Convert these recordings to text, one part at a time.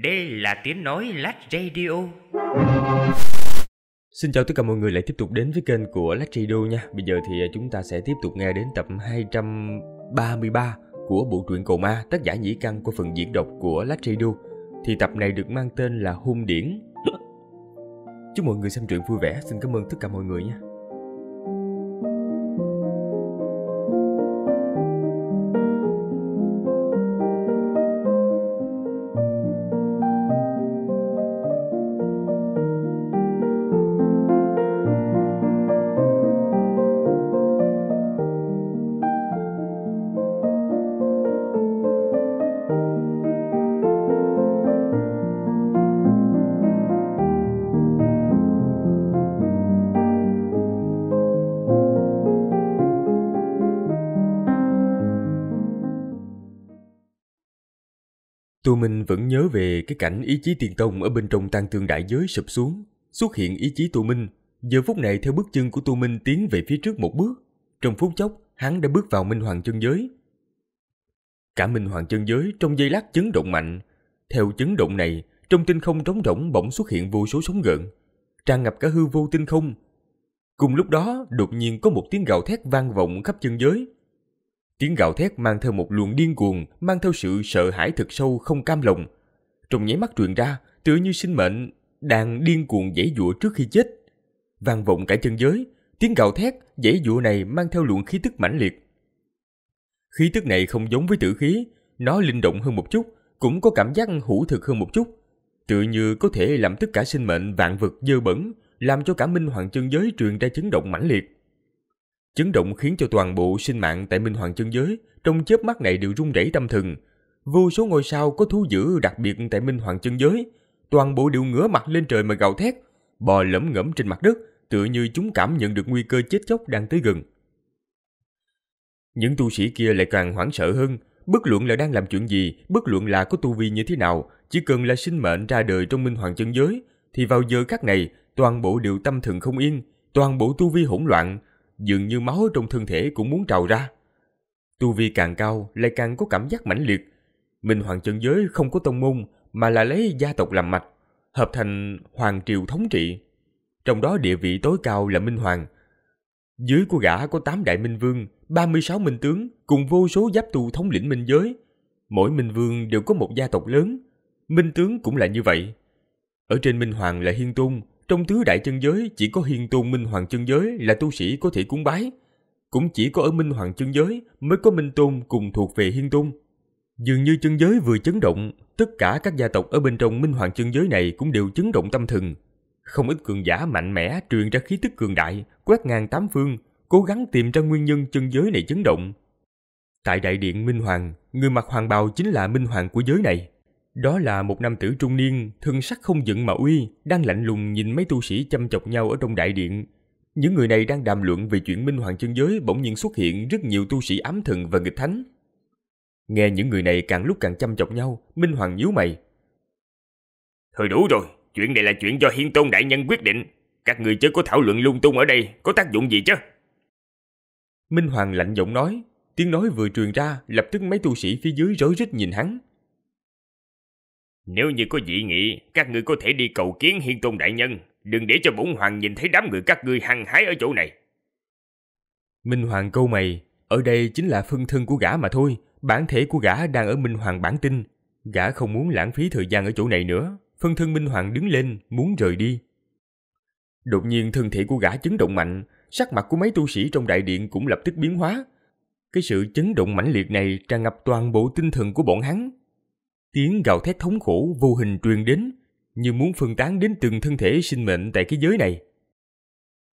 Đây là tiếng nói Lát Radio. Xin chào tất cả mọi người lại tiếp tục đến với kênh của Lát Radio nha. Bây giờ thì à, chúng ta sẽ tiếp tục nghe đến tập 233 của bộ truyện Cầu Ma tác giả Nhĩ Căn của phần diễn đọc của Lát Radio. Thì tập này được mang tên là Hung Điển. Chúc mọi người xem truyện vui vẻ. Xin cảm ơn tất cả mọi người nha. nhớ về cái cảnh ý chí tiền tông ở bên trong tăng tương đại giới sụp xuống, xuất hiện ý chí tu minh. Giờ phút này theo bước chân của tu minh tiến về phía trước một bước. Trong phút chốc, hắn đã bước vào minh hoàng chân giới. Cả minh hoàng chân giới trong giây lát chấn động mạnh. Theo chấn động này, trong tinh không trống rỗng bỗng xuất hiện vô số sóng gợn, tràn ngập cả hư vô tinh không. Cùng lúc đó, đột nhiên có một tiếng gào thét vang vọng khắp chân giới. Tiếng gào thét mang theo một luồng điên cuồng, mang theo sự sợ hãi thật sâu không cam lòng, trong nháy mắt truyền ra, tựa như sinh mệnh đang điên cuồng dãy dụa trước khi chết. Vang vọng cả chân giới, tiếng gào thét, dãy dụa này mang theo luồng khí tức mãnh liệt. Khí tức này không giống với tử khí, nó linh động hơn một chút, cũng có cảm giác hữu thực hơn một chút. Tựa như có thể làm tất cả sinh mệnh vạn vật dơ bẩn, làm cho cả minh hoàng chân giới truyền ra chấn động mãnh liệt. Chấn động khiến cho toàn bộ sinh mạng tại minh hoàng chân giới trong chớp mắt này đều rung rẩy tâm thần, Vô số ngôi sao có thú dữ đặc biệt tại Minh Hoàng chân giới, toàn bộ đều ngửa mặt lên trời mà gào thét, bò lẫm ngẫm trên mặt đất, tựa như chúng cảm nhận được nguy cơ chết chóc đang tới gần. Những tu sĩ kia lại càng hoảng sợ hơn, bất luận là đang làm chuyện gì, bất luận là có tu vi như thế nào, chỉ cần là sinh mệnh ra đời trong Minh Hoàng chân giới, thì vào giờ khắc này, toàn bộ đều tâm thần không yên, toàn bộ tu vi hỗn loạn, dường như máu trong thân thể cũng muốn trào ra. Tu vi càng cao lại càng có cảm giác mãnh liệt, Minh Hoàng chân giới không có tông môn mà là lấy gia tộc làm mạch, hợp thành hoàng triều thống trị. Trong đó địa vị tối cao là Minh Hoàng. Dưới của gã có 8 đại minh vương, 36 minh tướng cùng vô số giáp tu thống lĩnh minh giới. Mỗi minh vương đều có một gia tộc lớn, minh tướng cũng là như vậy. Ở trên Minh Hoàng là Hiên Tôn, trong tứ đại chân giới chỉ có Hiên Tôn Minh Hoàng chân giới là tu sĩ có thể cúng bái. Cũng chỉ có ở Minh Hoàng chân giới mới có Minh Tôn cùng thuộc về Hiên Tôn. Dường như chân giới vừa chấn động, tất cả các gia tộc ở bên trong minh hoàng chân giới này cũng đều chấn động tâm thần. Không ít cường giả mạnh mẽ truyền ra khí tức cường đại, quét ngang tám phương, cố gắng tìm ra nguyên nhân chân giới này chấn động. Tại đại điện Minh Hoàng, người mặc hoàng bào chính là Minh Hoàng của giới này. Đó là một nam tử trung niên, thân sắc không dựng mà uy, đang lạnh lùng nhìn mấy tu sĩ chăm chọc nhau ở trong đại điện. Những người này đang đàm luận về chuyện Minh Hoàng chân giới bỗng nhiên xuất hiện rất nhiều tu sĩ ám thần và nghịch thánh, Nghe những người này càng lúc càng chăm chọc nhau, Minh Hoàng nhíu mày. Thôi đủ rồi, chuyện này là chuyện do Hiên Tôn Đại Nhân quyết định. Các người chớ có thảo luận lung tung ở đây, có tác dụng gì chứ? Minh Hoàng lạnh giọng nói, tiếng nói vừa truyền ra lập tức mấy tu sĩ phía dưới rối rít nhìn hắn. Nếu như có dị nghị, các ngươi có thể đi cầu kiến Hiên Tôn Đại Nhân, đừng để cho bổn hoàng nhìn thấy đám người các ngươi hăng hái ở chỗ này. Minh Hoàng câu mày, ở đây chính là phân thân của gã mà thôi, Bản thể của gã đang ở Minh Hoàng bản tinh, gã không muốn lãng phí thời gian ở chỗ này nữa, phân thân Minh Hoàng đứng lên, muốn rời đi. Đột nhiên thân thể của gã chấn động mạnh, sắc mặt của mấy tu sĩ trong đại điện cũng lập tức biến hóa. Cái sự chấn động mãnh liệt này tràn ngập toàn bộ tinh thần của bọn hắn. Tiếng gào thét thống khổ vô hình truyền đến, như muốn phân tán đến từng thân thể sinh mệnh tại cái giới này.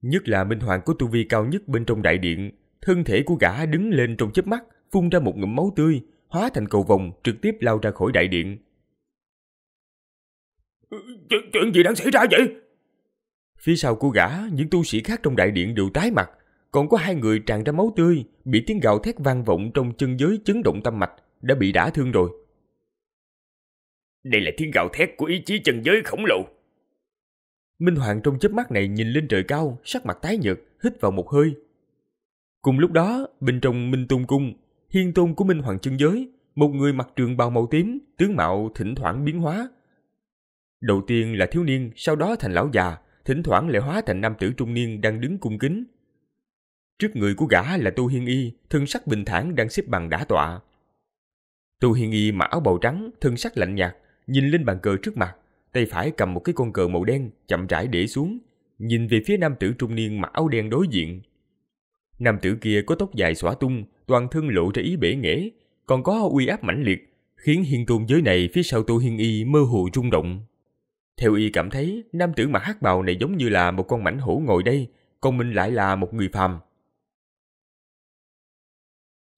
Nhất là Minh Hoàng có tu vi cao nhất bên trong đại điện, thân thể của gã đứng lên trong chớp mắt, phun ra một ngụm máu tươi, hóa thành cầu vồng trực tiếp lao ra khỏi đại điện. Ừ, chuyện, chuyện gì đang xảy ra vậy? Phía sau của gã, những tu sĩ khác trong đại điện đều tái mặt, còn có hai người tràn ra máu tươi, bị tiếng gào thét vang vọng trong chân giới chấn động tâm mạch, đã bị đả thương rồi. Đây là tiếng gào thét của ý chí chân giới khổng lồ. Minh Hoàng trong chớp mắt này nhìn lên trời cao, sắc mặt tái nhợt, hít vào một hơi. Cùng lúc đó, bên trong Minh Tung Cung, hiên tôn của Minh Hoàng Chân Giới, một người mặc trường bào màu tím, tướng mạo thỉnh thoảng biến hóa. Đầu tiên là thiếu niên, sau đó thành lão già, thỉnh thoảng lại hóa thành nam tử trung niên đang đứng cung kính. Trước người của gã là Tu Hiên Y, thân sắc bình thản đang xếp bằng đã tọa. Tu Hiên Y mặc áo bào trắng, thân sắc lạnh nhạt, nhìn lên bàn cờ trước mặt, tay phải cầm một cái con cờ màu đen chậm rãi để xuống, nhìn về phía nam tử trung niên mặc áo đen đối diện. Nam tử kia có tóc dài xõa tung, toàn thân lộ ra ý bể nghễ, còn có uy áp mãnh liệt, khiến hiên tôn giới này phía sau tu Hiên Y mơ hồ rung động. Theo y cảm thấy, nam tử mặc hắc bào này giống như là một con mãnh hổ ngồi đây, còn mình lại là một người phàm.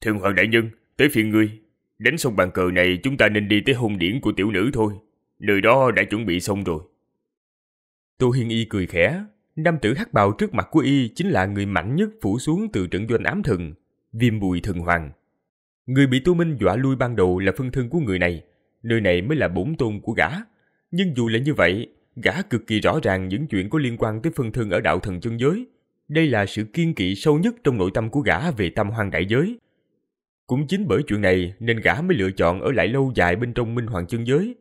Thượng hoàng đại nhân, tới phiền ngươi. đến xong bàn cờ này chúng ta nên đi tới hôn điển của tiểu nữ thôi. Nơi đó đã chuẩn bị xong rồi. Tô Hiên Y cười khẽ, nam tử hắc bào trước mặt của y chính là người mạnh nhất phủ xuống từ trận doanh ám thần, viêm bùi thần hoàng. Người bị tu minh dọa lui ban đầu là phân thân của người này, nơi này mới là bổn tôn của gã. Nhưng dù là như vậy, gã cực kỳ rõ ràng những chuyện có liên quan tới phân thân ở đạo thần chân giới. Đây là sự kiên kỵ sâu nhất trong nội tâm của gã về tâm hoàng đại giới. Cũng chính bởi chuyện này nên gã mới lựa chọn ở lại lâu dài bên trong minh hoàng chân giới.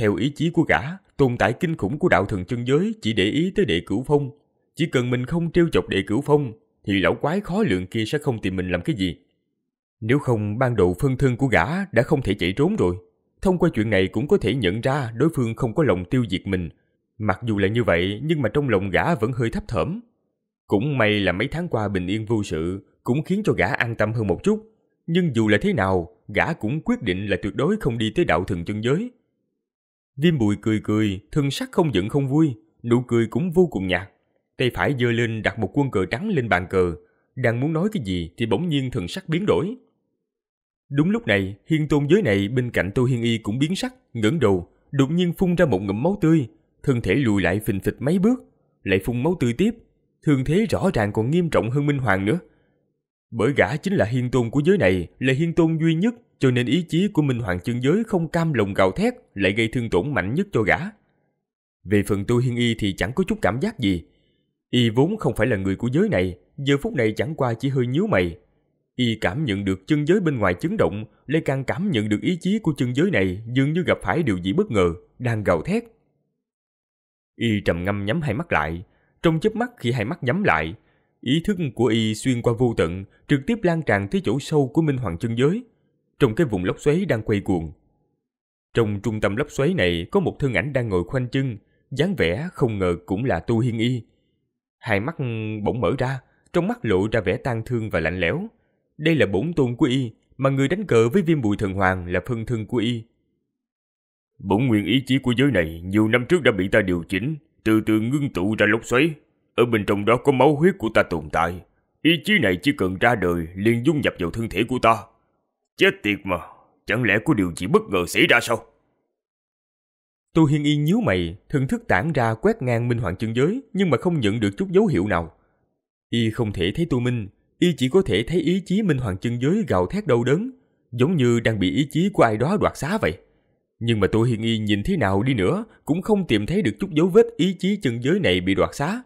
Theo ý chí của gã, tồn tại kinh khủng của đạo thần chân giới chỉ để ý tới đệ cửu phong. Chỉ cần mình không trêu chọc đệ cửu phong, thì lão quái khó lượng kia sẽ không tìm mình làm cái gì. Nếu không ban độ phân thân của gã đã không thể chạy trốn rồi. Thông qua chuyện này cũng có thể nhận ra đối phương không có lòng tiêu diệt mình. Mặc dù là như vậy nhưng mà trong lòng gã vẫn hơi thấp thỏm Cũng may là mấy tháng qua bình yên vô sự cũng khiến cho gã an tâm hơn một chút. Nhưng dù là thế nào, gã cũng quyết định là tuyệt đối không đi tới đạo thần chân giới. Viêm bụi cười cười, thân sắc không giận không vui, nụ cười cũng vô cùng nhạt. Tay phải giơ lên đặt một quân cờ trắng lên bàn cờ, đang muốn nói cái gì thì bỗng nhiên thần sắc biến đổi. Đúng lúc này, hiên tôn giới này bên cạnh Tô Hiên Y cũng biến sắc, ngẩng đầu, đột nhiên phun ra một ngụm máu tươi, thân thể lùi lại phình phịch mấy bước, lại phun máu tươi tiếp, thương thế rõ ràng còn nghiêm trọng hơn Minh Hoàng nữa. Bởi gã chính là hiên tôn của giới này, là hiên tôn duy nhất cho nên ý chí của Minh Hoàng Chân Giới không cam lòng gào thét lại gây thương tổn mạnh nhất cho gã. Về phần Tu Hiên Y thì chẳng có chút cảm giác gì. Y vốn không phải là người của giới này, giờ phút này chẳng qua chỉ hơi nhíu mày. Y cảm nhận được chân giới bên ngoài chấn động, lại càng cảm nhận được ý chí của chân giới này dường như gặp phải điều gì bất ngờ, đang gào thét. Y trầm ngâm nhắm hai mắt lại, trong chớp mắt khi hai mắt nhắm lại, ý thức của y xuyên qua vô tận, trực tiếp lan tràn tới chỗ sâu của Minh Hoàng chân giới trong cái vùng lốc xoáy đang quay cuồng. Trong trung tâm lốc xoáy này có một thân ảnh đang ngồi khoanh chân, dáng vẻ không ngờ cũng là Tu Hiên Y. Hai mắt bỗng mở ra, trong mắt lộ ra vẻ tang thương và lạnh lẽo. Đây là bổn tôn của y, mà người đánh cờ với viêm bùi thần hoàng là phân thân của y. Bổn nguyện ý chí của giới này nhiều năm trước đã bị ta điều chỉnh, từ từ ngưng tụ ra lốc xoáy. Ở bên trong đó có máu huyết của ta tồn tại. Ý chí này chỉ cần ra đời liền dung nhập vào thân thể của ta, Chết tiệt mà, chẳng lẽ có điều gì bất ngờ xảy ra sao? Tô Hiên Yên nhíu mày, thần thức tản ra quét ngang Minh Hoàng chân giới nhưng mà không nhận được chút dấu hiệu nào. Y không thể thấy Tô Minh, y chỉ có thể thấy ý chí Minh Hoàng chân giới gào thét đau đớn, giống như đang bị ý chí của ai đó đoạt xá vậy. Nhưng mà Tô Hiên Y nhìn thế nào đi nữa cũng không tìm thấy được chút dấu vết ý chí chân giới này bị đoạt xá.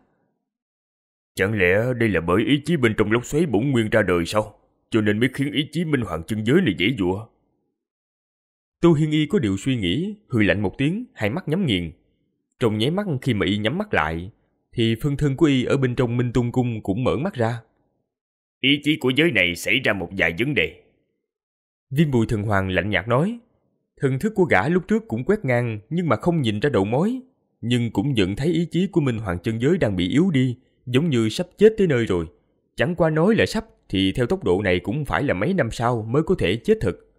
Chẳng lẽ đây là bởi ý chí bên trong lốc xoáy bỗng nguyên ra đời sao? cho nên mới khiến ý chí minh hoàng chân giới này dễ dụa. Tu Hiên Y có điều suy nghĩ, hừ lạnh một tiếng, hai mắt nhắm nghiền. Trong nháy mắt khi mà y nhắm mắt lại, thì phân thân của y ở bên trong Minh Tung Cung cũng mở mắt ra. Ý chí của giới này xảy ra một vài vấn đề. Viên bùi thần hoàng lạnh nhạt nói, thần thức của gã lúc trước cũng quét ngang nhưng mà không nhìn ra đầu mối, nhưng cũng nhận thấy ý chí của Minh Hoàng chân giới đang bị yếu đi, giống như sắp chết tới nơi rồi. Chẳng qua nói là sắp thì theo tốc độ này cũng phải là mấy năm sau mới có thể chết thực.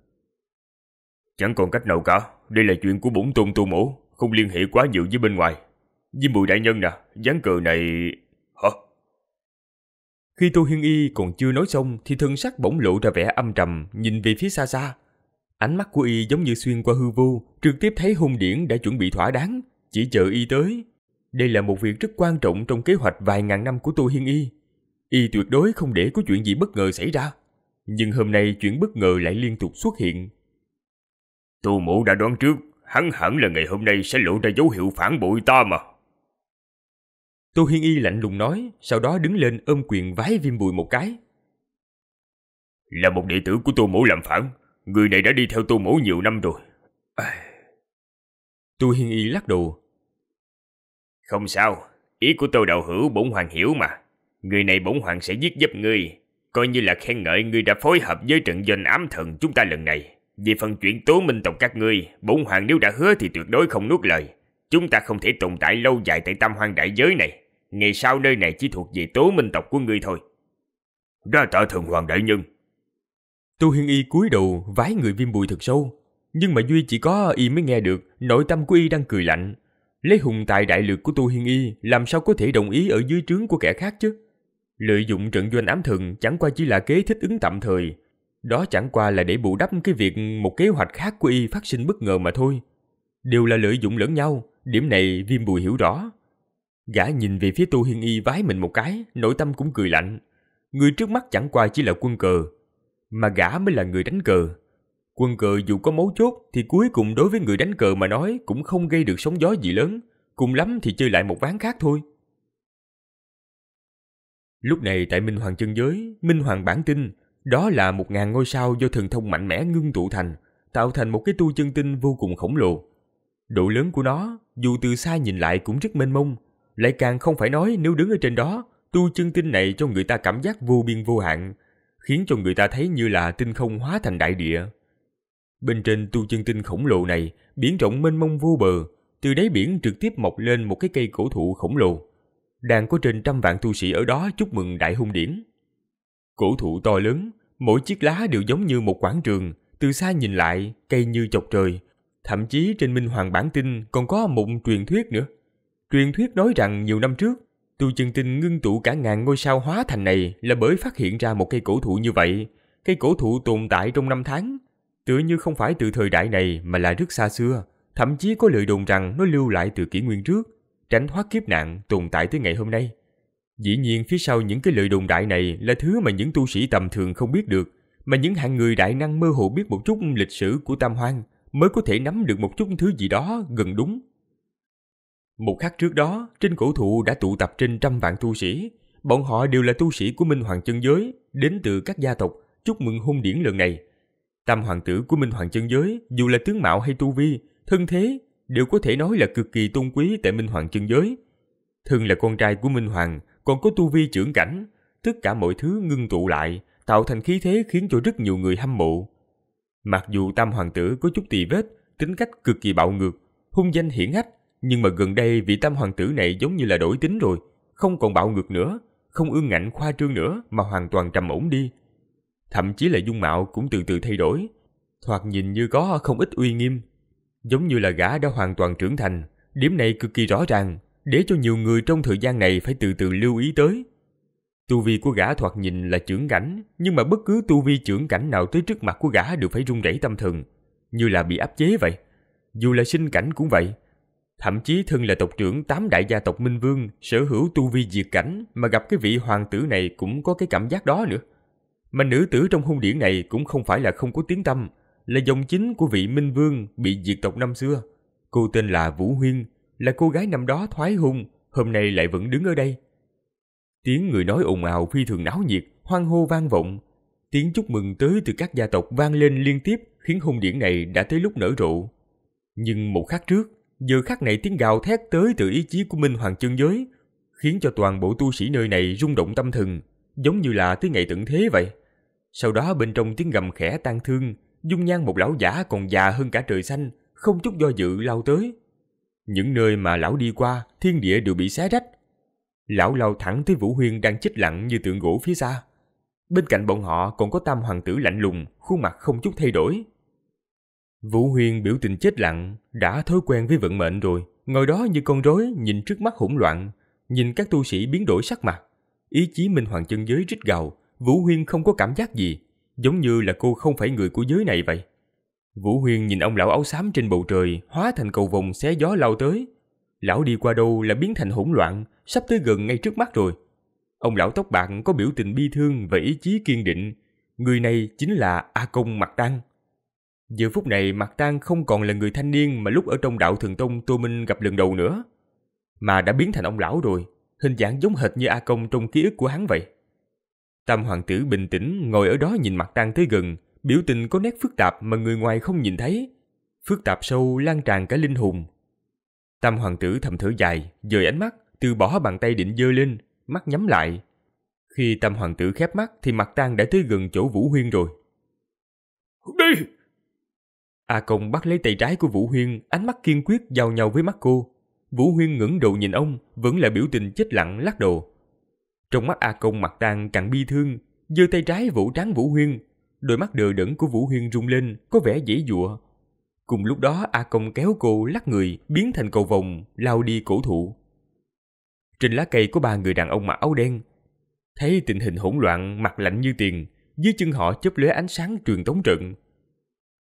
Chẳng còn cách nào cả, đây là chuyện của bổn tôn tu mổ, không liên hệ quá nhiều với bên ngoài. Với bùi đại nhân nè, gián cờ này... Hả? Khi Tô Hiên Y còn chưa nói xong thì thân sắc bỗng lộ ra vẻ âm trầm, nhìn về phía xa xa. Ánh mắt của Y giống như xuyên qua hư vô, trực tiếp thấy hung điển đã chuẩn bị thỏa đáng, chỉ chờ Y tới. Đây là một việc rất quan trọng trong kế hoạch vài ngàn năm của Tô Hiên Y. Y tuyệt đối không để có chuyện gì bất ngờ xảy ra. Nhưng hôm nay chuyện bất ngờ lại liên tục xuất hiện. Tô mũ đã đoán trước, hắn hẳn là ngày hôm nay sẽ lộ ra dấu hiệu phản bội ta mà. Tô Hiên Y lạnh lùng nói, sau đó đứng lên ôm quyền vái viêm bùi một cái. Là một đệ tử của Tô Mổ làm phản, người này đã đi theo Tô Mổ nhiều năm rồi. À... Tô Hiên Y lắc đầu. Không sao, ý của Tô Đạo Hữu bổn hoàng hiểu mà. Người này bổn hoàng sẽ giết giúp ngươi, coi như là khen ngợi ngươi đã phối hợp với trận doanh ám thần chúng ta lần này. Vì phần chuyện tố minh tộc các ngươi, bổn hoàng nếu đã hứa thì tuyệt đối không nuốt lời. Chúng ta không thể tồn tại lâu dài tại tam hoang đại giới này. Ngày sau nơi này chỉ thuộc về tố minh tộc của ngươi thôi. Ra tạ thượng hoàng đại nhân. Tu Hiên Y cúi đầu vái người viêm bùi thật sâu. Nhưng mà Duy chỉ có Y mới nghe được nội tâm của Y đang cười lạnh. Lấy hùng tài đại lược của Tu Hiên Y làm sao có thể đồng ý ở dưới trướng của kẻ khác chứ? Lợi dụng trận doanh ám thường chẳng qua chỉ là kế thích ứng tạm thời. Đó chẳng qua là để bù đắp cái việc một kế hoạch khác của y phát sinh bất ngờ mà thôi. Đều là lợi dụng lẫn nhau, điểm này Viêm Bùi hiểu rõ. Gã nhìn về phía Tu Hiên Y vái mình một cái, nội tâm cũng cười lạnh. Người trước mắt chẳng qua chỉ là quân cờ, mà gã mới là người đánh cờ. Quân cờ dù có mấu chốt thì cuối cùng đối với người đánh cờ mà nói cũng không gây được sóng gió gì lớn, cùng lắm thì chơi lại một ván khác thôi. Lúc này tại Minh Hoàng Chân Giới, Minh Hoàng Bản Tinh, đó là một ngàn ngôi sao do thần thông mạnh mẽ ngưng tụ thành, tạo thành một cái tu chân tinh vô cùng khổng lồ. Độ lớn của nó, dù từ xa nhìn lại cũng rất mênh mông, lại càng không phải nói nếu đứng ở trên đó, tu chân tinh này cho người ta cảm giác vô biên vô hạn, khiến cho người ta thấy như là tinh không hóa thành đại địa. Bên trên tu chân tinh khổng lồ này, biển rộng mênh mông vô bờ, từ đáy biển trực tiếp mọc lên một cái cây cổ thụ khổng lồ đang có trên trăm vạn tu sĩ ở đó chúc mừng đại hung điển. Cổ thụ to lớn, mỗi chiếc lá đều giống như một quảng trường, từ xa nhìn lại, cây như chọc trời. Thậm chí trên minh hoàng bản tin còn có một truyền thuyết nữa. Truyền thuyết nói rằng nhiều năm trước, tu chân tinh ngưng tụ cả ngàn ngôi sao hóa thành này là bởi phát hiện ra một cây cổ thụ như vậy. Cây cổ thụ tồn tại trong năm tháng, tựa như không phải từ thời đại này mà là rất xa xưa. Thậm chí có lời đồn rằng nó lưu lại từ kỷ nguyên trước, tránh thoát kiếp nạn tồn tại tới ngày hôm nay. Dĩ nhiên phía sau những cái lời đồn đại này là thứ mà những tu sĩ tầm thường không biết được, mà những hạng người đại năng mơ hồ biết một chút lịch sử của Tam Hoang mới có thể nắm được một chút thứ gì đó gần đúng. Một khắc trước đó, trên cổ thụ đã tụ tập trên trăm vạn tu sĩ. Bọn họ đều là tu sĩ của Minh Hoàng Chân Giới, đến từ các gia tộc, chúc mừng hôn điển lần này. Tam hoàng tử của Minh Hoàng Chân Giới, dù là tướng mạo hay tu vi, thân thế đều có thể nói là cực kỳ tôn quý tại Minh Hoàng chân giới. Thường là con trai của Minh Hoàng, còn có tu vi trưởng cảnh, tất cả mọi thứ ngưng tụ lại, tạo thành khí thế khiến cho rất nhiều người hâm mộ. Mặc dù Tam Hoàng tử có chút tỳ vết, tính cách cực kỳ bạo ngược, hung danh hiển hách, nhưng mà gần đây vị Tam Hoàng tử này giống như là đổi tính rồi, không còn bạo ngược nữa, không ương ngạnh khoa trương nữa mà hoàn toàn trầm ổn đi. Thậm chí là dung mạo cũng từ từ thay đổi, thoạt nhìn như có không ít uy nghiêm, Giống như là gã đã hoàn toàn trưởng thành, điểm này cực kỳ rõ ràng, để cho nhiều người trong thời gian này phải từ từ lưu ý tới. Tu vi của gã thoạt nhìn là trưởng cảnh, nhưng mà bất cứ tu vi trưởng cảnh nào tới trước mặt của gã đều phải rung rẩy tâm thần, như là bị áp chế vậy. Dù là sinh cảnh cũng vậy. Thậm chí thân là tộc trưởng tám đại gia tộc Minh Vương, sở hữu tu vi diệt cảnh mà gặp cái vị hoàng tử này cũng có cái cảm giác đó nữa. Mà nữ tử trong hung điển này cũng không phải là không có tiếng tâm, là dòng chính của vị Minh Vương bị diệt tộc năm xưa. Cô tên là Vũ Huyên, là cô gái năm đó thoái hung, hôm nay lại vẫn đứng ở đây. Tiếng người nói ồn ào phi thường náo nhiệt, hoang hô vang vọng. Tiếng chúc mừng tới từ các gia tộc vang lên liên tiếp khiến hung điển này đã tới lúc nở rộ. Nhưng một khắc trước, giờ khắc này tiếng gào thét tới từ ý chí của Minh Hoàng Chân Giới, khiến cho toàn bộ tu sĩ nơi này rung động tâm thần, giống như là tới ngày tận thế vậy. Sau đó bên trong tiếng gầm khẽ tan thương, dung nhan một lão giả còn già hơn cả trời xanh, không chút do dự lao tới. Những nơi mà lão đi qua, thiên địa đều bị xé rách. Lão lao thẳng tới Vũ Huyên đang chết lặng như tượng gỗ phía xa. Bên cạnh bọn họ còn có tam hoàng tử lạnh lùng, khuôn mặt không chút thay đổi. Vũ Huyên biểu tình chết lặng, đã thói quen với vận mệnh rồi, ngồi đó như con rối nhìn trước mắt hỗn loạn, nhìn các tu sĩ biến đổi sắc mặt. Ý chí minh hoàng chân giới rít gào, Vũ Huyên không có cảm giác gì, giống như là cô không phải người của giới này vậy. Vũ Huyên nhìn ông lão áo xám trên bầu trời, hóa thành cầu vồng xé gió lao tới. Lão đi qua đâu là biến thành hỗn loạn, sắp tới gần ngay trước mắt rồi. Ông lão tóc bạc có biểu tình bi thương và ý chí kiên định. Người này chính là A Công Mạc Đăng. Giờ phút này Mạc Tăng không còn là người thanh niên mà lúc ở trong đạo Thường Tông Tô Minh gặp lần đầu nữa. Mà đã biến thành ông lão rồi, hình dạng giống hệt như A Công trong ký ức của hắn vậy. Tam hoàng tử bình tĩnh ngồi ở đó nhìn mặt đang tới gần, biểu tình có nét phức tạp mà người ngoài không nhìn thấy. Phức tạp sâu lan tràn cả linh hồn. Tam hoàng tử thầm thở dài, dời ánh mắt, từ bỏ bàn tay định dơ lên, mắt nhắm lại. Khi tam hoàng tử khép mắt thì mặt tang đã tới gần chỗ Vũ Huyên rồi. Đi! A Công bắt lấy tay trái của Vũ Huyên, ánh mắt kiên quyết giao nhau với mắt cô. Vũ Huyên ngẩng đầu nhìn ông, vẫn là biểu tình chết lặng lắc đầu. Trong mắt A Công mặt đang càng bi thương, giơ tay trái vũ trán Vũ Huyên. Đôi mắt đờ đẫn của Vũ Huyên rung lên, có vẻ dễ dụa. Cùng lúc đó A Công kéo cô lắc người, biến thành cầu vồng, lao đi cổ thụ. Trên lá cây có ba người đàn ông mặc áo đen. Thấy tình hình hỗn loạn, mặt lạnh như tiền, dưới chân họ chớp lóe ánh sáng truyền tống trận.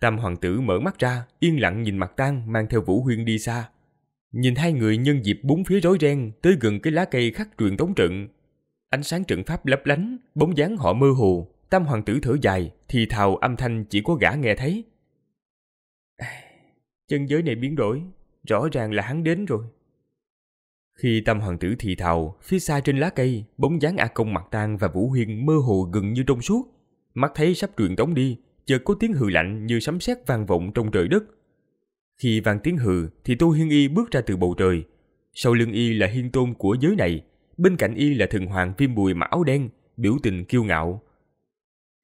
Tam hoàng tử mở mắt ra, yên lặng nhìn mặt tang mang theo Vũ Huyên đi xa. Nhìn hai người nhân dịp bốn phía rối ren tới gần cái lá cây khắc truyền tống trận, Ánh sáng trận pháp lấp lánh, bóng dáng họ mơ hồ, tam hoàng tử thở dài, thì thào âm thanh chỉ có gã nghe thấy. À, chân giới này biến đổi, rõ ràng là hắn đến rồi. Khi tam hoàng tử thì thào, phía xa trên lá cây, bóng dáng A Công mặt tan và Vũ Huyên mơ hồ gần như trong suốt. Mắt thấy sắp truyền tống đi, chợt có tiếng hừ lạnh như sấm sét vang vọng trong trời đất. Khi vang tiếng hừ thì Tô Hiên Y bước ra từ bầu trời. Sau lưng Y là hiên tôn của giới này, bên cạnh y là thần hoàng phim bùi mặc áo đen, biểu tình kiêu ngạo.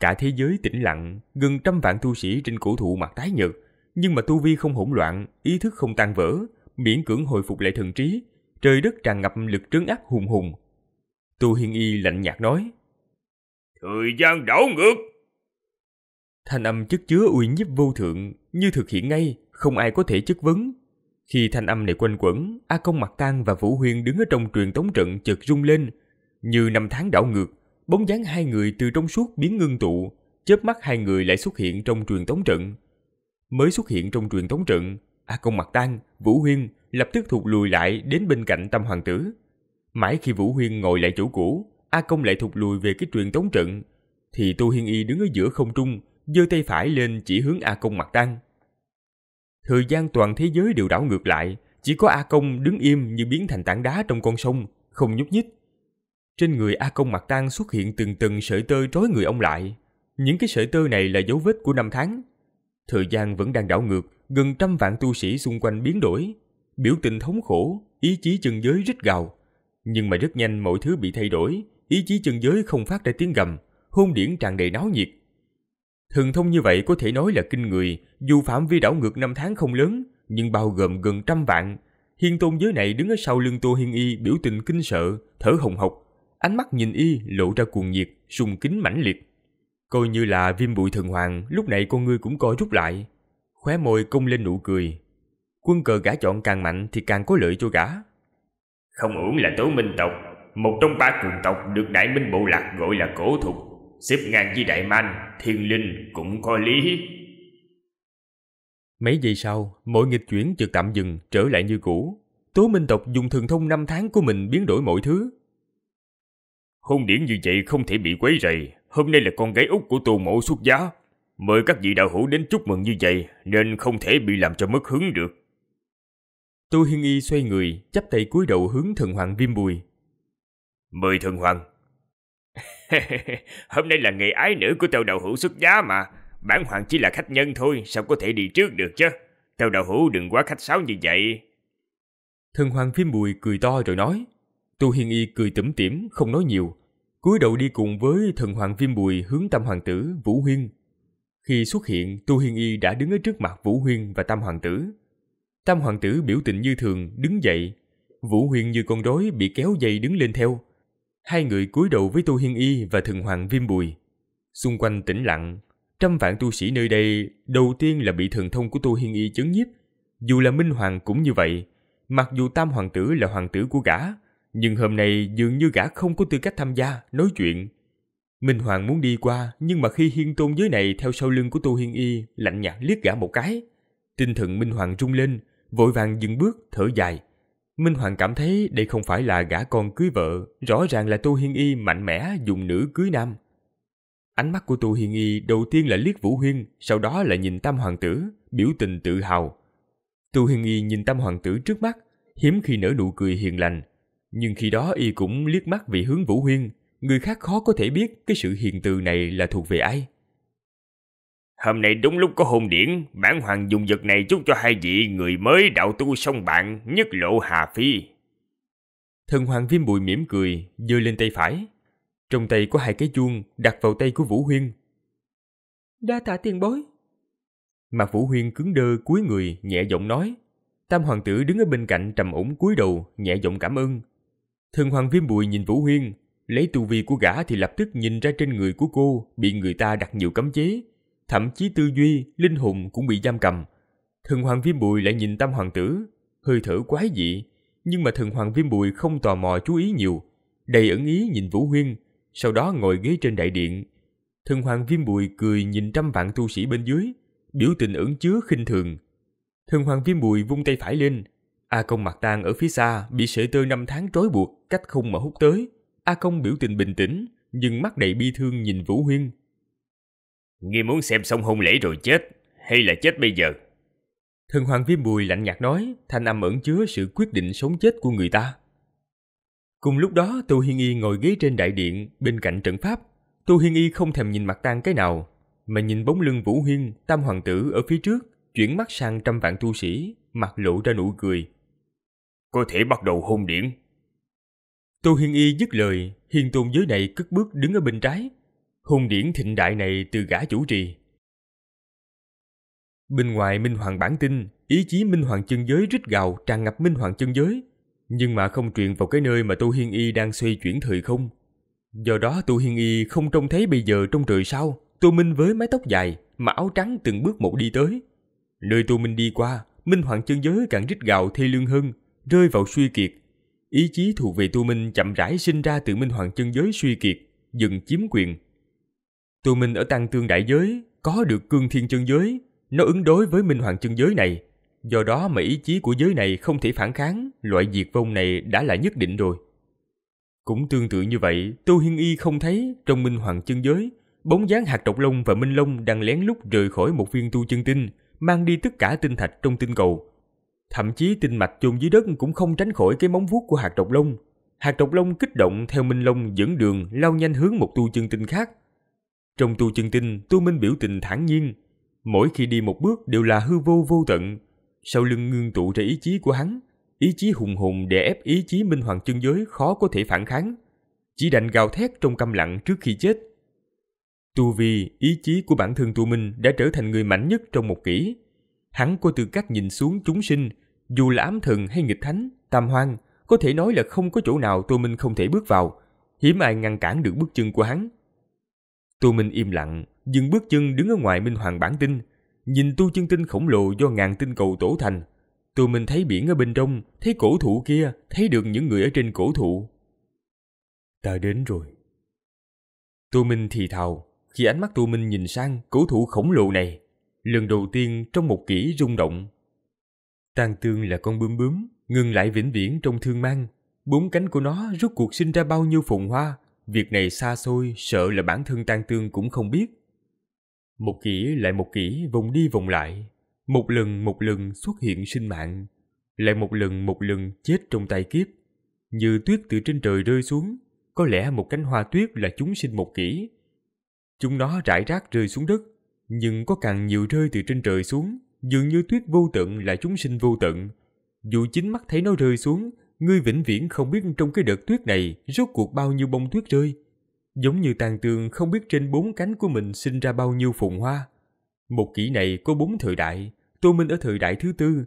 Cả thế giới tĩnh lặng, gần trăm vạn tu sĩ trên cổ thụ mặt tái nhợt, nhưng mà tu vi không hỗn loạn, ý thức không tan vỡ, miễn cưỡng hồi phục lại thần trí, trời đất tràn ngập lực trấn áp hùng hùng. Tu Hiên Y lạnh nhạt nói: "Thời gian đảo ngược." Thanh âm chất chứa uy nhiếp vô thượng, như thực hiện ngay, không ai có thể chất vấn, khi thanh âm này quanh quẩn, A Công Mặt Tăng và Vũ Huyên đứng ở trong truyền tống trận chợt rung lên. Như năm tháng đảo ngược, bóng dáng hai người từ trong suốt biến ngưng tụ, chớp mắt hai người lại xuất hiện trong truyền tống trận. Mới xuất hiện trong truyền tống trận, A Công Mặt Tăng, Vũ Huyên lập tức thụt lùi lại đến bên cạnh Tam Hoàng Tử. Mãi khi Vũ Huyên ngồi lại chỗ cũ, A Công lại thụt lùi về cái truyền tống trận. Thì Tu Hiên Y đứng ở giữa không trung, giơ tay phải lên chỉ hướng A Công Mặt Tăng. Thời gian toàn thế giới đều đảo ngược lại, chỉ có A Công đứng im như biến thành tảng đá trong con sông, không nhúc nhích. Trên người A Công mặt tang xuất hiện từng từng sợi tơ trói người ông lại. Những cái sợi tơ này là dấu vết của năm tháng. Thời gian vẫn đang đảo ngược, gần trăm vạn tu sĩ xung quanh biến đổi. Biểu tình thống khổ, ý chí chân giới rít gào. Nhưng mà rất nhanh mọi thứ bị thay đổi, ý chí chân giới không phát ra tiếng gầm, hôn điển tràn đầy náo nhiệt. Thần thông như vậy có thể nói là kinh người, dù phạm vi đảo ngược năm tháng không lớn, nhưng bao gồm gần trăm vạn. Hiên tôn giới này đứng ở sau lưng Tô Hiên Y biểu tình kinh sợ, thở hồng hộc. Ánh mắt nhìn y lộ ra cuồng nhiệt, sùng kính mãnh liệt. Coi như là viêm bụi thần hoàng, lúc này con ngươi cũng co rút lại. Khóe môi cong lên nụ cười. Quân cờ gã chọn càng mạnh thì càng có lợi cho gã. Không uổng là tố minh tộc, một trong ba cường tộc được đại minh bộ lạc gọi là cổ thục xếp ngang với Đại Man, Thiên Linh cũng có lý. Mấy giây sau, mọi nghịch chuyển chợt tạm dừng, trở lại như cũ. Tố Minh Tộc dùng thần thông năm tháng của mình biến đổi mọi thứ. Hôn điển như vậy không thể bị quấy rầy. Hôm nay là con gái út của tù mộ xuất giá. Mời các vị đạo hữu đến chúc mừng như vậy nên không thể bị làm cho mất hứng được. Tô Hiên Y xoay người, chắp tay cúi đầu hướng thần hoàng viêm bùi. Mời thần hoàng Hôm nay là ngày ái nữ của tàu đầu hữu xuất giá mà. Bản hoàng chỉ là khách nhân thôi, sao có thể đi trước được chứ? Tàu đầu hữu đừng quá khách sáo như vậy. Thần hoàng phim bùi cười to rồi nói. Tu Hiên Y cười tủm tỉm, không nói nhiều. cúi đầu đi cùng với thần hoàng viêm bùi hướng tam hoàng tử Vũ Huyên. Khi xuất hiện, Tu Hiên Y đã đứng ở trước mặt Vũ Huyên và tam hoàng tử. Tam hoàng tử biểu tình như thường, đứng dậy. Vũ Huyên như con rối bị kéo dây đứng lên theo hai người cúi đầu với tu Hiên Y và Thần Hoàng Viêm Bùi. Xung quanh tĩnh lặng, trăm vạn tu sĩ nơi đây đầu tiên là bị thần thông của tu Hiên Y chấn nhiếp. Dù là Minh Hoàng cũng như vậy, mặc dù Tam Hoàng tử là hoàng tử của gã, nhưng hôm nay dường như gã không có tư cách tham gia, nói chuyện. Minh Hoàng muốn đi qua, nhưng mà khi hiên tôn giới này theo sau lưng của tu Hiên Y, lạnh nhạt liếc gã một cái. Tinh thần Minh Hoàng rung lên, vội vàng dừng bước, thở dài. Minh Hoàng cảm thấy đây không phải là gã con cưới vợ, rõ ràng là Tô Hiên Y mạnh mẽ dùng nữ cưới nam. Ánh mắt của Tô Hiên Y đầu tiên là liếc Vũ Huyên, sau đó là nhìn Tam Hoàng tử, biểu tình tự hào. Tô Hiên Y nhìn Tam Hoàng tử trước mắt, hiếm khi nở nụ cười hiền lành. Nhưng khi đó y cũng liếc mắt về hướng Vũ Huyên, người khác khó có thể biết cái sự hiền từ này là thuộc về ai. Hôm nay đúng lúc có hôn điển, bản hoàng dùng vật này chúc cho hai vị người mới đạo tu song bạn nhất lộ hà phi. Thần hoàng viêm bụi mỉm cười, giơ lên tay phải. Trong tay có hai cái chuông đặt vào tay của Vũ Huyên. Đa tạ tiền bối. Mặt Vũ Huyên cứng đơ cúi người nhẹ giọng nói. Tam hoàng tử đứng ở bên cạnh trầm ổn cúi đầu nhẹ giọng cảm ơn. Thần hoàng viêm bụi nhìn Vũ Huyên, lấy tu vi của gã thì lập tức nhìn ra trên người của cô bị người ta đặt nhiều cấm chế, thậm chí tư duy, linh hồn cũng bị giam cầm. Thần Hoàng Viêm Bùi lại nhìn Tam Hoàng Tử, hơi thở quái dị, nhưng mà Thần Hoàng Viêm Bùi không tò mò chú ý nhiều, đầy ẩn ý nhìn Vũ Huyên, sau đó ngồi ghế trên đại điện. Thần Hoàng Viêm Bùi cười nhìn trăm vạn tu sĩ bên dưới, biểu tình ẩn chứa khinh thường. Thần Hoàng Viêm Bùi vung tay phải lên, A Công mặt tang ở phía xa bị sợi tơ năm tháng trói buộc cách không mà hút tới. A Công biểu tình bình tĩnh, nhưng mắt đầy bi thương nhìn Vũ Huyên. Ngươi muốn xem xong hôn lễ rồi chết, hay là chết bây giờ? Thần Hoàng Viêm Bùi lạnh nhạt nói, thanh âm ẩn chứa sự quyết định sống chết của người ta. Cùng lúc đó, Tu Hiên Y ngồi ghế trên đại điện, bên cạnh trận pháp. Tu Hiên Y không thèm nhìn mặt tan cái nào, mà nhìn bóng lưng Vũ Hiên, tam hoàng tử ở phía trước, chuyển mắt sang trăm vạn tu sĩ, mặt lộ ra nụ cười. Có thể bắt đầu hôn điển. Tu Hiên Y dứt lời, hiền tôn giới này cất bước đứng ở bên trái, hôn điển thịnh đại này từ gã chủ trì. Bên ngoài Minh Hoàng bản tin, ý chí Minh Hoàng chân giới rít gào tràn ngập Minh Hoàng chân giới, nhưng mà không truyền vào cái nơi mà tu Hiên Y đang xoay chuyển thời không. Do đó tu Hiên Y không trông thấy bây giờ trong trời sao, tu Minh với mái tóc dài, mà áo trắng từng bước một đi tới. Nơi tu Minh đi qua, Minh Hoàng chân giới càng rít gào thê lương hơn, rơi vào suy kiệt. Ý chí thuộc về tu Minh chậm rãi sinh ra từ Minh Hoàng chân giới suy kiệt, dừng chiếm quyền, Tụi mình ở tăng tương đại giới có được cương thiên chân giới, nó ứng đối với minh hoàng chân giới này. Do đó mà ý chí của giới này không thể phản kháng, loại diệt vong này đã là nhất định rồi. Cũng tương tự như vậy, Tô Hiên Y không thấy trong minh hoàng chân giới, bóng dáng hạt độc long và minh long đang lén lút rời khỏi một viên tu chân tinh, mang đi tất cả tinh thạch trong tinh cầu. Thậm chí tinh mạch chôn dưới đất cũng không tránh khỏi cái móng vuốt của hạt độc long. Hạt độc long kích động theo minh long dẫn đường lao nhanh hướng một tu chân tinh khác, trong tu chân tinh, Tu Minh biểu tình thản nhiên. Mỗi khi đi một bước đều là hư vô vô tận. Sau lưng ngưng tụ ra ý chí của hắn, ý chí hùng hồn để ép ý chí minh hoàng chân giới khó có thể phản kháng. Chỉ đành gào thét trong câm lặng trước khi chết. Tu vi, ý chí của bản thân Tu Minh đã trở thành người mạnh nhất trong một kỷ. Hắn có tư cách nhìn xuống chúng sinh, dù là ám thần hay nghịch thánh, tam hoang, có thể nói là không có chỗ nào Tô Minh không thể bước vào. Hiếm ai ngăn cản được bước chân của hắn, tu Minh im lặng, dừng bước chân đứng ở ngoài Minh Hoàng bản tinh, nhìn tu chân tinh khổng lồ do ngàn tinh cầu tổ thành. tu Minh thấy biển ở bên trong, thấy cổ thụ kia, thấy được những người ở trên cổ thụ. Ta đến rồi. tu Minh thì thào, khi ánh mắt tu Minh nhìn sang cổ thụ khổng lồ này, lần đầu tiên trong một kỷ rung động. Tàn tương là con bướm bướm, ngừng lại vĩnh viễn trong thương mang. Bốn cánh của nó rút cuộc sinh ra bao nhiêu phồn hoa, việc này xa xôi sợ là bản thân tang Tương cũng không biết. Một kỹ lại một kỹ vòng đi vòng lại, một lần một lần xuất hiện sinh mạng, lại một lần một lần chết trong tay kiếp. Như tuyết từ trên trời rơi xuống, có lẽ một cánh hoa tuyết là chúng sinh một kỹ. Chúng nó rải rác rơi xuống đất, nhưng có càng nhiều rơi từ trên trời xuống, dường như tuyết vô tận là chúng sinh vô tận. Dù chính mắt thấy nó rơi xuống, ngươi vĩnh viễn không biết trong cái đợt tuyết này rốt cuộc bao nhiêu bông tuyết rơi. Giống như tàn tường không biết trên bốn cánh của mình sinh ra bao nhiêu phùng hoa. Một kỷ này có bốn thời đại, Tô Minh ở thời đại thứ tư.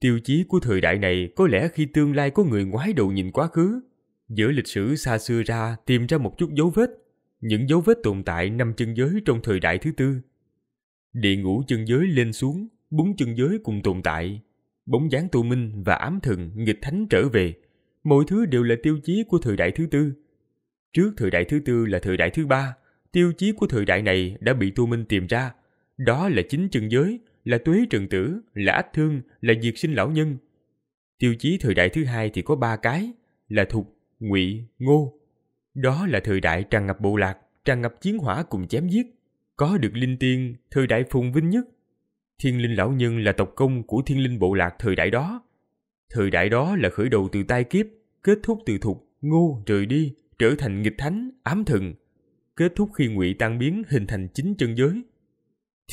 Tiêu chí của thời đại này có lẽ khi tương lai có người ngoái đầu nhìn quá khứ. Giữa lịch sử xa xưa ra tìm ra một chút dấu vết, những dấu vết tồn tại năm chân giới trong thời đại thứ tư. Địa ngũ chân giới lên xuống, bốn chân giới cùng tồn tại, bóng dáng tu minh và ám thần nghịch thánh trở về, mọi thứ đều là tiêu chí của thời đại thứ tư. Trước thời đại thứ tư là thời đại thứ ba, tiêu chí của thời đại này đã bị tu minh tìm ra. Đó là chính trần giới, là tuế trần tử, là ách thương, là diệt sinh lão nhân. Tiêu chí thời đại thứ hai thì có ba cái, là thục, ngụy, ngô. Đó là thời đại tràn ngập bộ lạc, tràn ngập chiến hỏa cùng chém giết. Có được linh tiên, thời đại phồn vinh nhất, Thiên linh lão nhân là tộc công của thiên linh bộ lạc thời đại đó. Thời đại đó là khởi đầu từ tai kiếp, kết thúc từ thục, ngô rời đi, trở thành nghịch thánh, ám thần. Kết thúc khi ngụy tan biến hình thành chính chân giới.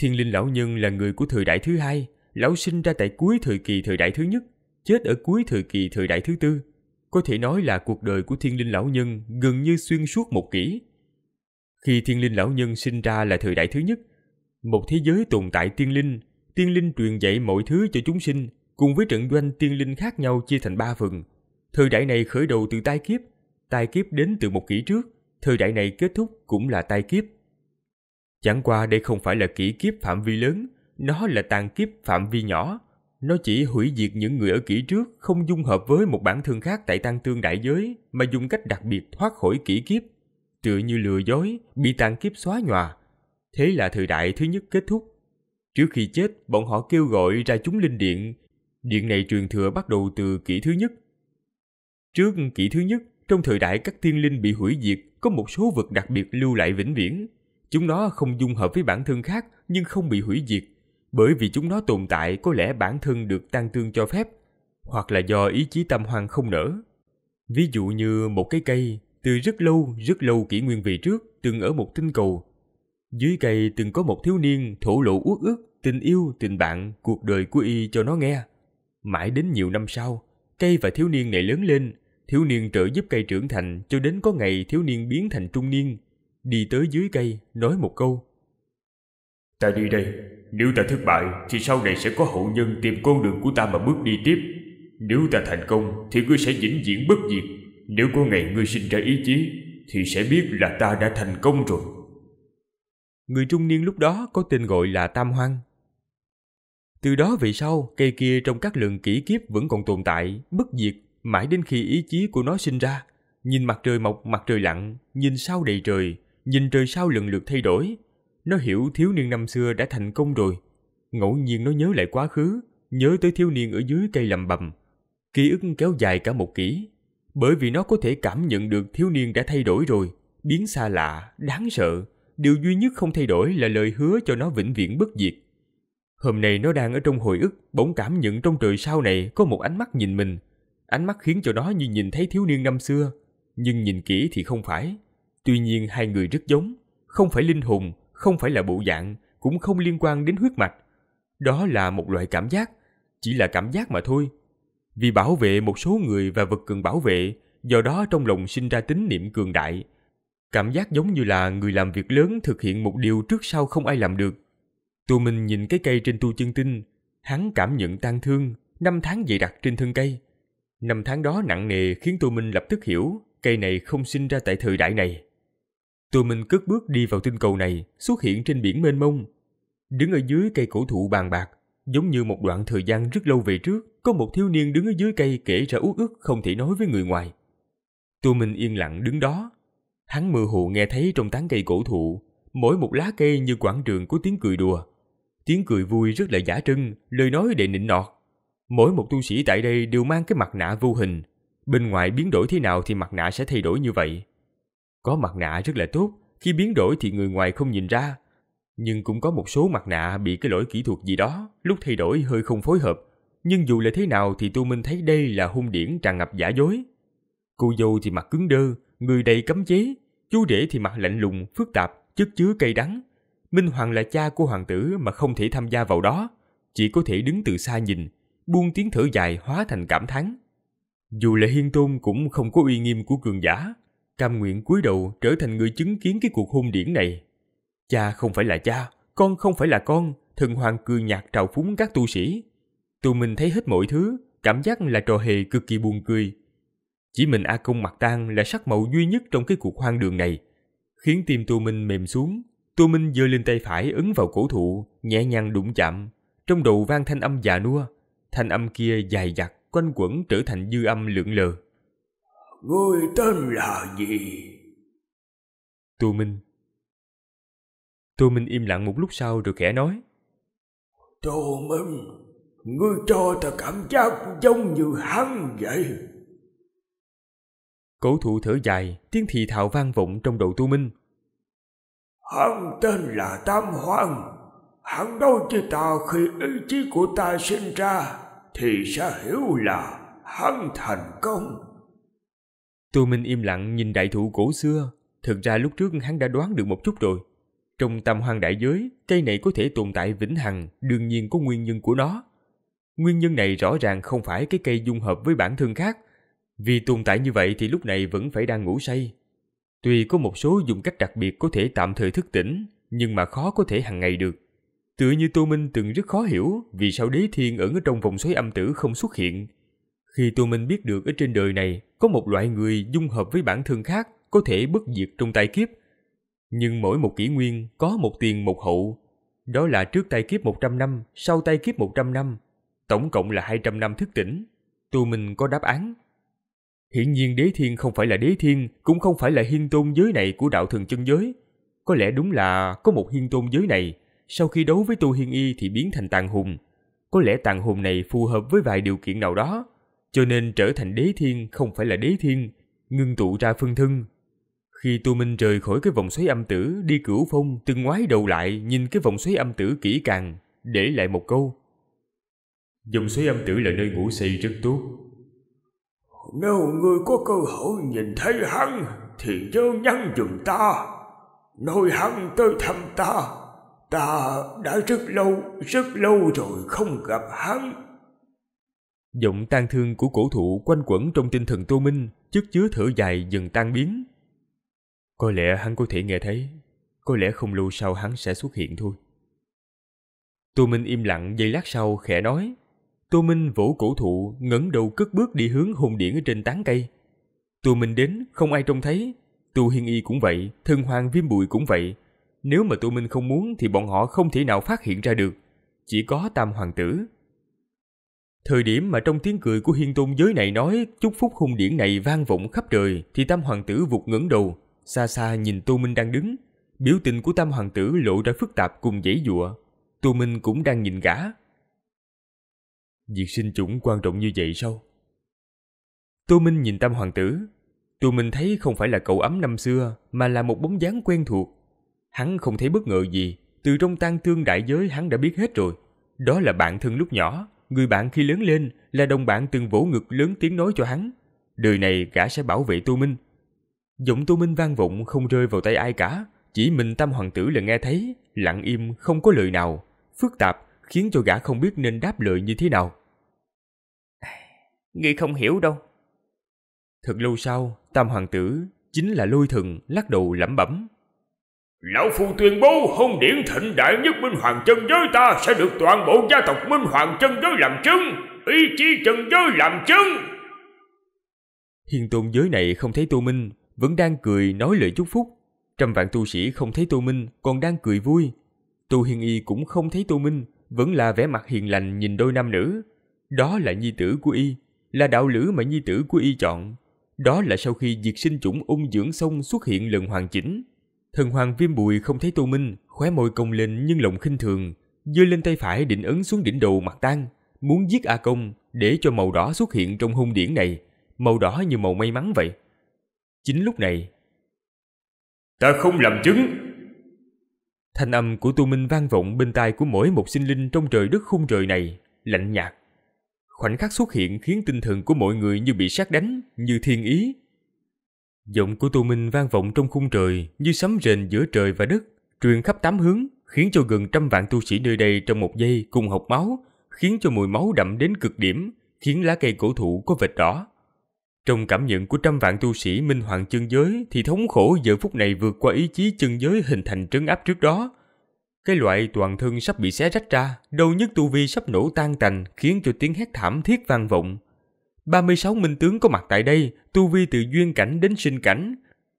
Thiên linh lão nhân là người của thời đại thứ hai, lão sinh ra tại cuối thời kỳ thời đại thứ nhất, chết ở cuối thời kỳ thời đại thứ tư. Có thể nói là cuộc đời của thiên linh lão nhân gần như xuyên suốt một kỷ. Khi thiên linh lão nhân sinh ra là thời đại thứ nhất, một thế giới tồn tại tiên linh tiên linh truyền dạy mọi thứ cho chúng sinh, cùng với trận doanh tiên linh khác nhau chia thành ba phần. Thời đại này khởi đầu từ tai kiếp, tai kiếp đến từ một kỷ trước, thời đại này kết thúc cũng là tai kiếp. Chẳng qua đây không phải là kỷ kiếp phạm vi lớn, nó là tàn kiếp phạm vi nhỏ. Nó chỉ hủy diệt những người ở kỷ trước không dung hợp với một bản thân khác tại tăng tương đại giới mà dùng cách đặc biệt thoát khỏi kỷ kiếp. Tựa như lừa dối, bị tàn kiếp xóa nhòa. Thế là thời đại thứ nhất kết thúc, Trước khi chết, bọn họ kêu gọi ra chúng linh điện. Điện này truyền thừa bắt đầu từ kỷ thứ nhất. Trước kỷ thứ nhất, trong thời đại các tiên linh bị hủy diệt, có một số vật đặc biệt lưu lại vĩnh viễn. Chúng nó không dung hợp với bản thân khác nhưng không bị hủy diệt, bởi vì chúng nó tồn tại có lẽ bản thân được tăng tương cho phép, hoặc là do ý chí tâm hoang không nở. Ví dụ như một cái cây, từ rất lâu, rất lâu kỷ nguyên về trước, từng ở một tinh cầu, dưới cây từng có một thiếu niên thổ lộ uất ức tình yêu, tình bạn, cuộc đời của y cho nó nghe. Mãi đến nhiều năm sau, cây và thiếu niên này lớn lên, thiếu niên trợ giúp cây trưởng thành cho đến có ngày thiếu niên biến thành trung niên. Đi tới dưới cây, nói một câu. Ta đi đây, nếu ta thất bại thì sau này sẽ có hậu nhân tìm con đường của ta mà bước đi tiếp. Nếu ta thành công thì ngươi sẽ vĩnh viễn bất diệt. Nếu có ngày ngươi sinh ra ý chí thì sẽ biết là ta đã thành công rồi người trung niên lúc đó có tên gọi là Tam Hoang. Từ đó về sau, cây kia trong các lượng kỷ kiếp vẫn còn tồn tại, bất diệt, mãi đến khi ý chí của nó sinh ra. Nhìn mặt trời mọc, mặt trời lặn, nhìn sao đầy trời, nhìn trời sao lần lượt thay đổi. Nó hiểu thiếu niên năm xưa đã thành công rồi. Ngẫu nhiên nó nhớ lại quá khứ, nhớ tới thiếu niên ở dưới cây lầm bầm. Ký ức kéo dài cả một kỷ, bởi vì nó có thể cảm nhận được thiếu niên đã thay đổi rồi, biến xa lạ, đáng sợ, điều duy nhất không thay đổi là lời hứa cho nó vĩnh viễn bất diệt. Hôm nay nó đang ở trong hồi ức, bỗng cảm nhận trong trời sao này có một ánh mắt nhìn mình. Ánh mắt khiến cho nó như nhìn thấy thiếu niên năm xưa, nhưng nhìn kỹ thì không phải. Tuy nhiên hai người rất giống, không phải linh hồn, không phải là bộ dạng, cũng không liên quan đến huyết mạch. Đó là một loại cảm giác, chỉ là cảm giác mà thôi. Vì bảo vệ một số người và vật cần bảo vệ, do đó trong lòng sinh ra tính niệm cường đại, Cảm giác giống như là người làm việc lớn thực hiện một điều trước sau không ai làm được. Tù mình nhìn cái cây trên tu chân tinh, hắn cảm nhận tang thương, năm tháng dày đặc trên thân cây. Năm tháng đó nặng nề khiến tù mình lập tức hiểu cây này không sinh ra tại thời đại này. Tù mình cất bước đi vào tinh cầu này, xuất hiện trên biển mênh mông. Đứng ở dưới cây cổ thụ bàn bạc, giống như một đoạn thời gian rất lâu về trước, có một thiếu niên đứng ở dưới cây kể ra uất ức không thể nói với người ngoài. Tù mình yên lặng đứng đó, Hắn mơ hồ nghe thấy trong tán cây cổ thụ, mỗi một lá cây như quảng trường của tiếng cười đùa. Tiếng cười vui rất là giả trưng, lời nói đầy nịnh nọt. Mỗi một tu sĩ tại đây đều mang cái mặt nạ vô hình. Bên ngoài biến đổi thế nào thì mặt nạ sẽ thay đổi như vậy. Có mặt nạ rất là tốt, khi biến đổi thì người ngoài không nhìn ra. Nhưng cũng có một số mặt nạ bị cái lỗi kỹ thuật gì đó, lúc thay đổi hơi không phối hợp. Nhưng dù là thế nào thì tu minh thấy đây là hung điển tràn ngập giả dối. Cô dâu thì mặt cứng đơ, người đầy cấm chế, chú rể thì mặt lạnh lùng, phức tạp, chất chứa cây đắng. Minh Hoàng là cha của hoàng tử mà không thể tham gia vào đó, chỉ có thể đứng từ xa nhìn, buông tiếng thở dài hóa thành cảm thán. Dù là hiên tôn cũng không có uy nghiêm của cường giả, cam nguyện cúi đầu trở thành người chứng kiến cái cuộc hôn điển này. Cha không phải là cha, con không phải là con, thần hoàng cười nhạt trào phúng các tu sĩ. Tụi mình thấy hết mọi thứ, cảm giác là trò hề cực kỳ buồn cười, chỉ mình A cung mặt tan là sắc màu duy nhất trong cái cuộc hoang đường này, khiến tim Tô Minh mềm xuống. Tô Minh giơ lên tay phải ấn vào cổ thụ, nhẹ nhàng đụng chạm. Trong đầu vang thanh âm già nua, thanh âm kia dài dặt, quanh quẩn trở thành dư âm lượn lờ. Ngươi tên là gì? Tô Minh Tô Minh im lặng một lúc sau rồi khẽ nói. Tô Minh, ngươi cho ta cảm giác giống như hắn vậy. Cố thủ thở dài, tiếng thì thào vang vọng trong đầu tu minh. Hắn tên là Tam Hoàng. Hắn nói với ta khi ý chí của ta sinh ra, thì sẽ hiểu là hắn thành công. Tu Minh im lặng nhìn đại thụ cổ xưa. Thực ra lúc trước hắn đã đoán được một chút rồi. Trong tam hoang đại giới, cây này có thể tồn tại vĩnh hằng, đương nhiên có nguyên nhân của nó. Nguyên nhân này rõ ràng không phải cái cây dung hợp với bản thân khác, vì tồn tại như vậy thì lúc này vẫn phải đang ngủ say. Tuy có một số dùng cách đặc biệt có thể tạm thời thức tỉnh, nhưng mà khó có thể hàng ngày được. Tự như Tô Minh từng rất khó hiểu vì sao đế thiên ẩn ở trong vòng xoáy âm tử không xuất hiện. Khi Tô Minh biết được ở trên đời này có một loại người dung hợp với bản thân khác có thể bất diệt trong tai kiếp. Nhưng mỗi một kỷ nguyên có một tiền một hậu. Đó là trước tai kiếp 100 năm, sau tai kiếp 100 năm. Tổng cộng là 200 năm thức tỉnh. Tô Minh có đáp án hiện nhiên đế thiên không phải là đế thiên, cũng không phải là hiên tôn giới này của đạo thần chân giới. Có lẽ đúng là có một hiên tôn giới này, sau khi đấu với tu hiên y thì biến thành tàn hùng. Có lẽ tàn hùng này phù hợp với vài điều kiện nào đó, cho nên trở thành đế thiên không phải là đế thiên, ngưng tụ ra phân thân. Khi tu minh rời khỏi cái vòng xoáy âm tử, đi cửu phong từng ngoái đầu lại nhìn cái vòng xoáy âm tử kỹ càng, để lại một câu. Dòng xoáy âm tử là nơi ngủ say rất tốt, nếu ngươi có cơ hội nhìn thấy hắn Thì nhớ nhắn dùm ta Nói hắn tới thăm ta Ta đã rất lâu, rất lâu rồi không gặp hắn Giọng tang thương của cổ thụ quanh quẩn trong tinh thần Tô Minh Chất chứa thở dài dần tan biến Có lẽ hắn có thể nghe thấy Có lẽ không lâu sau hắn sẽ xuất hiện thôi Tô Minh im lặng giây lát sau khẽ nói Tô Minh vỗ cổ thụ, ngẩng đầu cất bước đi hướng hồn điển ở trên tán cây. Tô Minh đến, không ai trông thấy. Tô Hiên Y cũng vậy, thân hoàng viêm bụi cũng vậy. Nếu mà Tô Minh không muốn thì bọn họ không thể nào phát hiện ra được. Chỉ có tam hoàng tử. Thời điểm mà trong tiếng cười của hiên tôn giới này nói chúc phúc hung điển này vang vọng khắp trời thì tam hoàng tử vụt ngẩng đầu, xa xa nhìn Tô Minh đang đứng. Biểu tình của tam hoàng tử lộ ra phức tạp cùng dễ dụa. Tô Minh cũng đang nhìn gã, Việc sinh chủng quan trọng như vậy sao? Tô Minh nhìn Tam Hoàng tử. Tô Minh thấy không phải là cậu ấm năm xưa mà là một bóng dáng quen thuộc. Hắn không thấy bất ngờ gì, từ trong tang thương đại giới hắn đã biết hết rồi. Đó là bạn thân lúc nhỏ, người bạn khi lớn lên là đồng bạn từng vỗ ngực lớn tiếng nói cho hắn. Đời này gã sẽ bảo vệ Tô Minh. Giọng Tô Minh vang vọng không rơi vào tay ai cả, chỉ mình Tam Hoàng tử là nghe thấy, lặng im không có lời nào, phức tạp khiến cho gã không biết nên đáp lời như thế nào. Ngươi không hiểu đâu. Thật lâu sau, tam hoàng tử chính là lôi thần lắc đầu lẩm bẩm. Lão Phu tuyên bố hôn điển thịnh đại nhất Minh Hoàng chân giới ta sẽ được toàn bộ gia tộc Minh Hoàng chân giới làm chứng, ý chí chân giới làm chứng. Hiền tôn giới này không thấy Tô Minh, vẫn đang cười nói lời chúc phúc. Trăm vạn tu sĩ không thấy Tô Minh, còn đang cười vui. Tu hiền Y cũng không thấy Tô Minh, vẫn là vẻ mặt hiền lành nhìn đôi nam nữ. Đó là nhi tử của Y, là đạo lữ mà nhi tử của y chọn. Đó là sau khi diệt sinh chủng ung dưỡng xong xuất hiện lần hoàn chỉnh. Thần hoàng viêm bùi không thấy Tô Minh, khóe môi công lên nhưng lòng khinh thường, giơ lên tay phải định ấn xuống đỉnh đầu mặt tan, muốn giết A Công để cho màu đỏ xuất hiện trong hung điển này, màu đỏ như màu may mắn vậy. Chính lúc này, Ta không làm chứng. Thanh âm của Tu Minh vang vọng bên tai của mỗi một sinh linh trong trời đất khung trời này, lạnh nhạt Khoảnh khắc xuất hiện khiến tinh thần của mọi người như bị sát đánh, như thiên ý. Giọng của Tô Minh vang vọng trong khung trời như sấm rền giữa trời và đất, truyền khắp tám hướng, khiến cho gần trăm vạn tu sĩ nơi đây trong một giây cùng học máu, khiến cho mùi máu đậm đến cực điểm, khiến lá cây cổ thụ có vệt đỏ. Trong cảm nhận của trăm vạn tu sĩ minh hoàng chân giới thì thống khổ giờ phút này vượt qua ý chí chân giới hình thành trấn áp trước đó, cái loại toàn thân sắp bị xé rách ra, đầu nhất tu vi sắp nổ tan tành khiến cho tiếng hét thảm thiết vang vọng. 36 minh tướng có mặt tại đây, tu vi từ duyên cảnh đến sinh cảnh.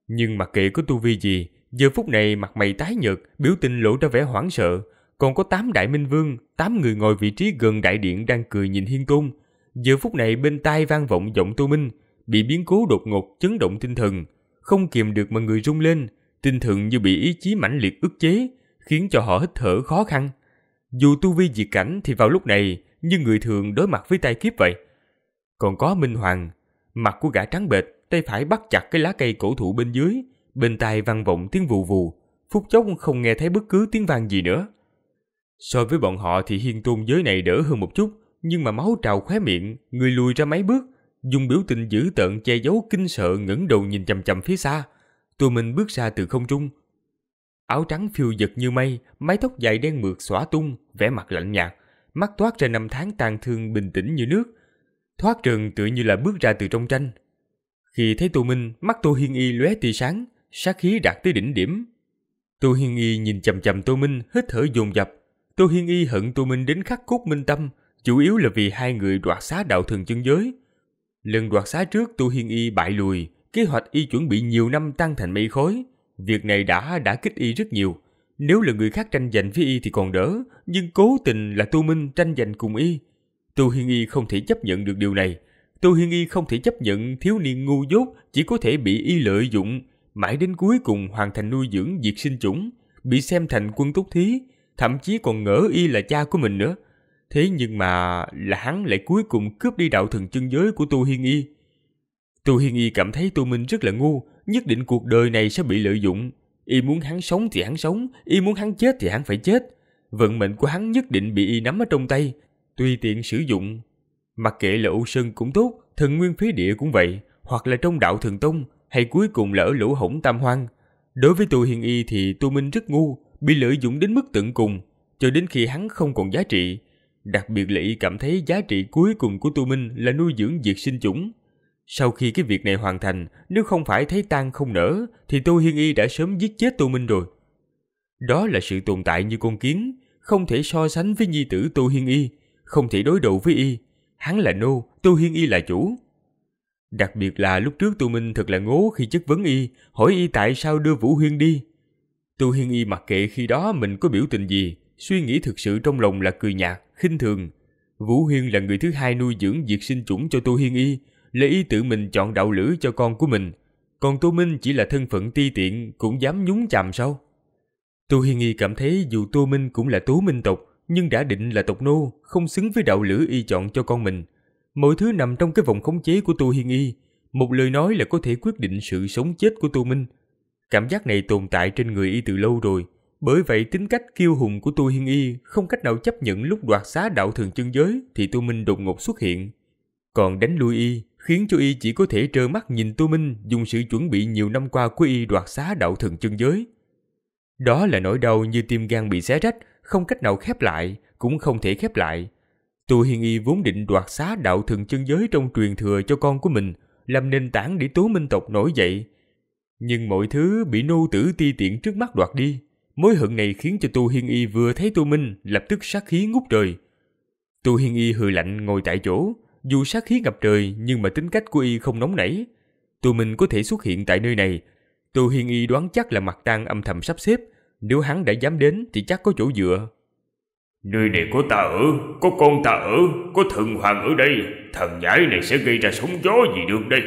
Nhưng mặc kệ có tu vi gì, giờ phút này mặt mày tái nhợt, biểu tình lộ ra vẻ hoảng sợ. Còn có 8 đại minh vương, 8 người ngồi vị trí gần đại điện đang cười nhìn Hiên Tôn. Giờ phút này bên tai vang vọng giọng tu minh, bị biến cố đột ngột chấn động tinh thần. Không kiềm được mà người rung lên, tinh thần như bị ý chí mãnh liệt ức chế, khiến cho họ hít thở khó khăn. Dù tu vi diệt cảnh thì vào lúc này như người thường đối mặt với tay kiếp vậy. Còn có Minh Hoàng, mặt của gã trắng bệch, tay phải bắt chặt cái lá cây cổ thụ bên dưới, bên tai vang vọng tiếng vù vù, phút chốc không nghe thấy bất cứ tiếng vang gì nữa. So với bọn họ thì hiên tôn giới này đỡ hơn một chút, nhưng mà máu trào khóe miệng, người lùi ra mấy bước, dùng biểu tình dữ tợn che giấu kinh sợ ngẩng đầu nhìn chằm chằm phía xa. Tụi mình bước ra từ không trung, áo trắng phiêu giật như mây, mái tóc dài đen mượt xõa tung, vẻ mặt lạnh nhạt, mắt toát ra năm tháng tàn thương bình tĩnh như nước. Thoát trần tự như là bước ra từ trong tranh. Khi thấy Tô Minh, mắt Tô Hiên Y lóe tia sáng, sát khí đạt tới đỉnh điểm. Tô Hiên Y nhìn chầm chầm Tô Minh, hít thở dồn dập. Tô Hiên Y hận Tô Minh đến khắc cốt minh tâm, chủ yếu là vì hai người đoạt xá đạo thần chân giới. Lần đoạt xá trước Tô Hiên Y bại lùi, kế hoạch y chuẩn bị nhiều năm tăng thành mây khối. Việc này đã đã kích y rất nhiều. Nếu là người khác tranh giành với y thì còn đỡ, nhưng cố tình là Tu Minh tranh giành cùng y. Tu Hiên Y không thể chấp nhận được điều này. Tu Hiên Y không thể chấp nhận thiếu niên ngu dốt chỉ có thể bị y lợi dụng, mãi đến cuối cùng hoàn thành nuôi dưỡng việc sinh chủng, bị xem thành quân túc thí, thậm chí còn ngỡ y là cha của mình nữa. Thế nhưng mà là hắn lại cuối cùng cướp đi đạo thần chân giới của Tu Hiên Y. Tu Hiên Y cảm thấy Tu Minh rất là ngu, nhất định cuộc đời này sẽ bị lợi dụng. Y muốn hắn sống thì hắn sống, y muốn hắn chết thì hắn phải chết. Vận mệnh của hắn nhất định bị y nắm ở trong tay, tùy tiện sử dụng. Mặc kệ là ưu Sơn cũng tốt, thần nguyên phía địa cũng vậy, hoặc là trong đạo thần tông, hay cuối cùng lỡ ở lỗ hổng tam hoang. Đối với tu hiền y thì tu minh rất ngu, bị lợi dụng đến mức tận cùng, cho đến khi hắn không còn giá trị. Đặc biệt là y cảm thấy giá trị cuối cùng của tu minh là nuôi dưỡng diệt sinh chủng. Sau khi cái việc này hoàn thành, nếu không phải thấy tan không nở, thì Tô Hiên Y đã sớm giết chết Tô Minh rồi. Đó là sự tồn tại như con kiến, không thể so sánh với nhi tử Tô Hiên Y, không thể đối đầu với Y. Hắn là nô, Tô Hiên Y là chủ. Đặc biệt là lúc trước Tô Minh thật là ngố khi chất vấn Y, hỏi Y tại sao đưa Vũ Huyên đi. Tô Hiên Y mặc kệ khi đó mình có biểu tình gì, suy nghĩ thực sự trong lòng là cười nhạt, khinh thường. Vũ Huyên là người thứ hai nuôi dưỡng việc sinh chủng cho Tô Hiên Y, là y tự mình chọn đạo lữ cho con của mình, còn Tô Minh chỉ là thân phận ti tiện cũng dám nhúng chàm sao? Tô Hiên Nghi cảm thấy dù Tô Minh cũng là tố minh tộc, nhưng đã định là tộc nô, không xứng với đạo lữ y chọn cho con mình. Mọi thứ nằm trong cái vòng khống chế của Tô Hiên Y, một lời nói là có thể quyết định sự sống chết của Tô Minh. Cảm giác này tồn tại trên người y từ lâu rồi, bởi vậy tính cách kiêu hùng của Tô Hiên Y không cách nào chấp nhận lúc đoạt xá đạo thường chân giới thì Tô Minh đột ngột xuất hiện. Còn đánh lui y, khiến cho y chỉ có thể trơ mắt nhìn Tu Minh dùng sự chuẩn bị nhiều năm qua của y đoạt xá đạo thần chân giới. Đó là nỗi đau như tim gan bị xé rách, không cách nào khép lại, cũng không thể khép lại. Tu Hiên Y vốn định đoạt xá đạo thần chân giới trong truyền thừa cho con của mình, làm nền tảng để tố minh tộc nổi dậy. Nhưng mọi thứ bị nô tử ti tiện trước mắt đoạt đi. Mối hận này khiến cho Tu Hiên Y vừa thấy Tu Minh lập tức sát khí ngút trời. Tu Hiên Y hừ lạnh ngồi tại chỗ, dù sát khí ngập trời nhưng mà tính cách của y không nóng nảy. Tụi mình có thể xuất hiện tại nơi này. Tô Hiên Y đoán chắc là mặt tang âm thầm sắp xếp. Nếu hắn đã dám đến thì chắc có chỗ dựa. Nơi này có ta ở, có con ta ở, có thần hoàng ở đây. Thần nhãi này sẽ gây ra sóng gió gì được đây.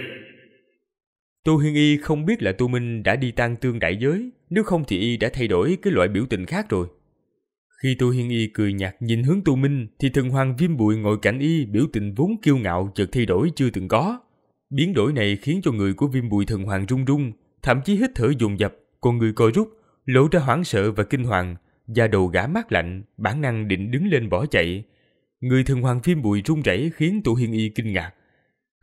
tu Hiên Y không biết là tu Minh đã đi tan tương đại giới. Nếu không thì Y đã thay đổi cái loại biểu tình khác rồi. Khi Tu Hiên Y cười nhạt nhìn hướng Tu Minh thì thần hoàng viêm bụi ngồi cạnh y biểu tình vốn kiêu ngạo chợt thay đổi chưa từng có. Biến đổi này khiến cho người của viêm bụi thần hoàng rung rung, thậm chí hít thở dồn dập, còn người co rút, lộ ra hoảng sợ và kinh hoàng, da đầu gã mát lạnh, bản năng định đứng lên bỏ chạy. Người thần hoàng phim bụi run rẩy khiến Tu Hiên Y kinh ngạc.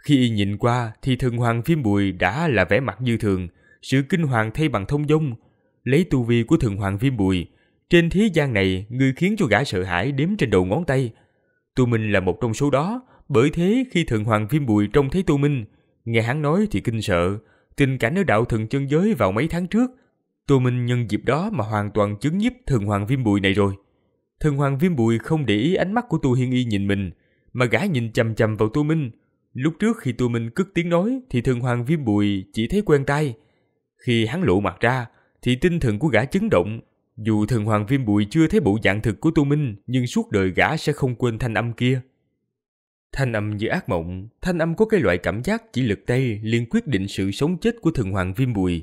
Khi y nhìn qua thì thần hoàng phim bụi đã là vẻ mặt như thường, sự kinh hoàng thay bằng thông dung Lấy tu vi của thần hoàng phim bụi, trên thế gian này, ngươi khiến cho gã sợ hãi đếm trên đầu ngón tay. Tu Minh là một trong số đó, bởi thế khi thượng hoàng viêm bùi trông thấy Tu Minh, nghe hắn nói thì kinh sợ. Tình cảnh ở đạo thần chân giới vào mấy tháng trước, Tu Minh nhân dịp đó mà hoàn toàn chứng nhiếp thượng hoàng viêm bùi này rồi. thượng hoàng viêm bùi không để ý ánh mắt của Tu Hiên Y nhìn mình, mà gã nhìn chầm chầm vào Tu Minh. Lúc trước khi Tu Minh cất tiếng nói thì thượng hoàng viêm bùi chỉ thấy quen tay. Khi hắn lộ mặt ra thì tinh thần của gã chấn động dù thần hoàng viêm bụi chưa thấy bộ dạng thực của Tô Minh, nhưng suốt đời gã sẽ không quên thanh âm kia. Thanh âm như ác mộng, thanh âm có cái loại cảm giác chỉ lực tay liền quyết định sự sống chết của thần hoàng viêm bùi.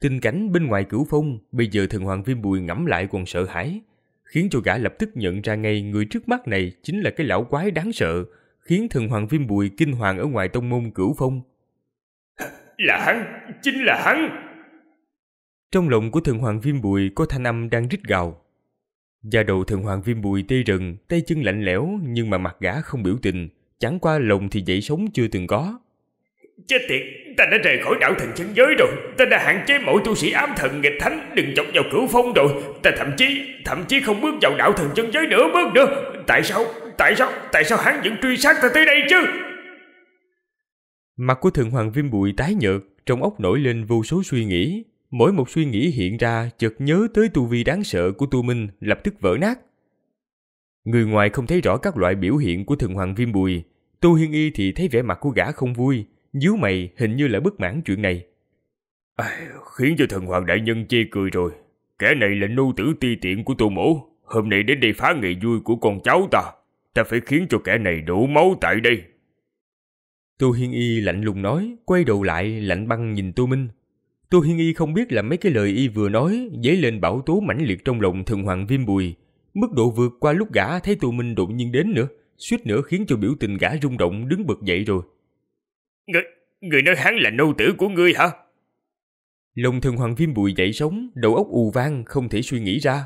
Tình cảnh bên ngoài cửu phong, bây giờ thần hoàng viêm bùi ngẫm lại còn sợ hãi, khiến cho gã lập tức nhận ra ngay người trước mắt này chính là cái lão quái đáng sợ, khiến thần hoàng viêm bùi kinh hoàng ở ngoài tông môn cửu phong. Là hắn, chính là hắn! Trong lồng của thượng hoàng viêm bùi có thanh âm đang rít gào. Da đầu thượng hoàng viêm bùi tê rừng, tay chân lạnh lẽo nhưng mà mặt gã không biểu tình, chẳng qua lồng thì dậy sống chưa từng có. Chết tiệt, ta đã rời khỏi đảo thần chân giới rồi, ta đã hạn chế mọi tu sĩ ám thần nghịch thánh đừng chọc vào cửu phong rồi, ta thậm chí, thậm chí không bước vào đảo thần chân giới nữa bước nữa. Tại sao, tại sao, tại sao hắn vẫn truy sát ta tới đây chứ? Mặt của thượng hoàng viêm bụi tái nhợt, trong óc nổi lên vô số suy nghĩ, mỗi một suy nghĩ hiện ra chợt nhớ tới tu vi đáng sợ của tu minh lập tức vỡ nát. Người ngoài không thấy rõ các loại biểu hiện của thần hoàng viêm bùi, tu hiên y thì thấy vẻ mặt của gã không vui, nhíu mày hình như là bất mãn chuyện này. À, khiến cho thần hoàng đại nhân chê cười rồi, kẻ này là nô tử ti tiện của tu mổ, hôm nay đến đây phá ngày vui của con cháu ta, ta phải khiến cho kẻ này đổ máu tại đây. Tu Hiên Y lạnh lùng nói, quay đầu lại lạnh băng nhìn Tu Minh. Tô Hiên Y không biết là mấy cái lời y vừa nói dấy lên bảo tố mãnh liệt trong lòng thần hoàng viêm bùi. Mức độ vượt qua lúc gã thấy Tô Minh đột nhiên đến nữa, suýt nữa khiến cho biểu tình gã rung động đứng bật dậy rồi. Người, người nói hắn là nô tử của ngươi hả? Lòng thần hoàng viêm bùi dậy sống, đầu óc ù vang không thể suy nghĩ ra.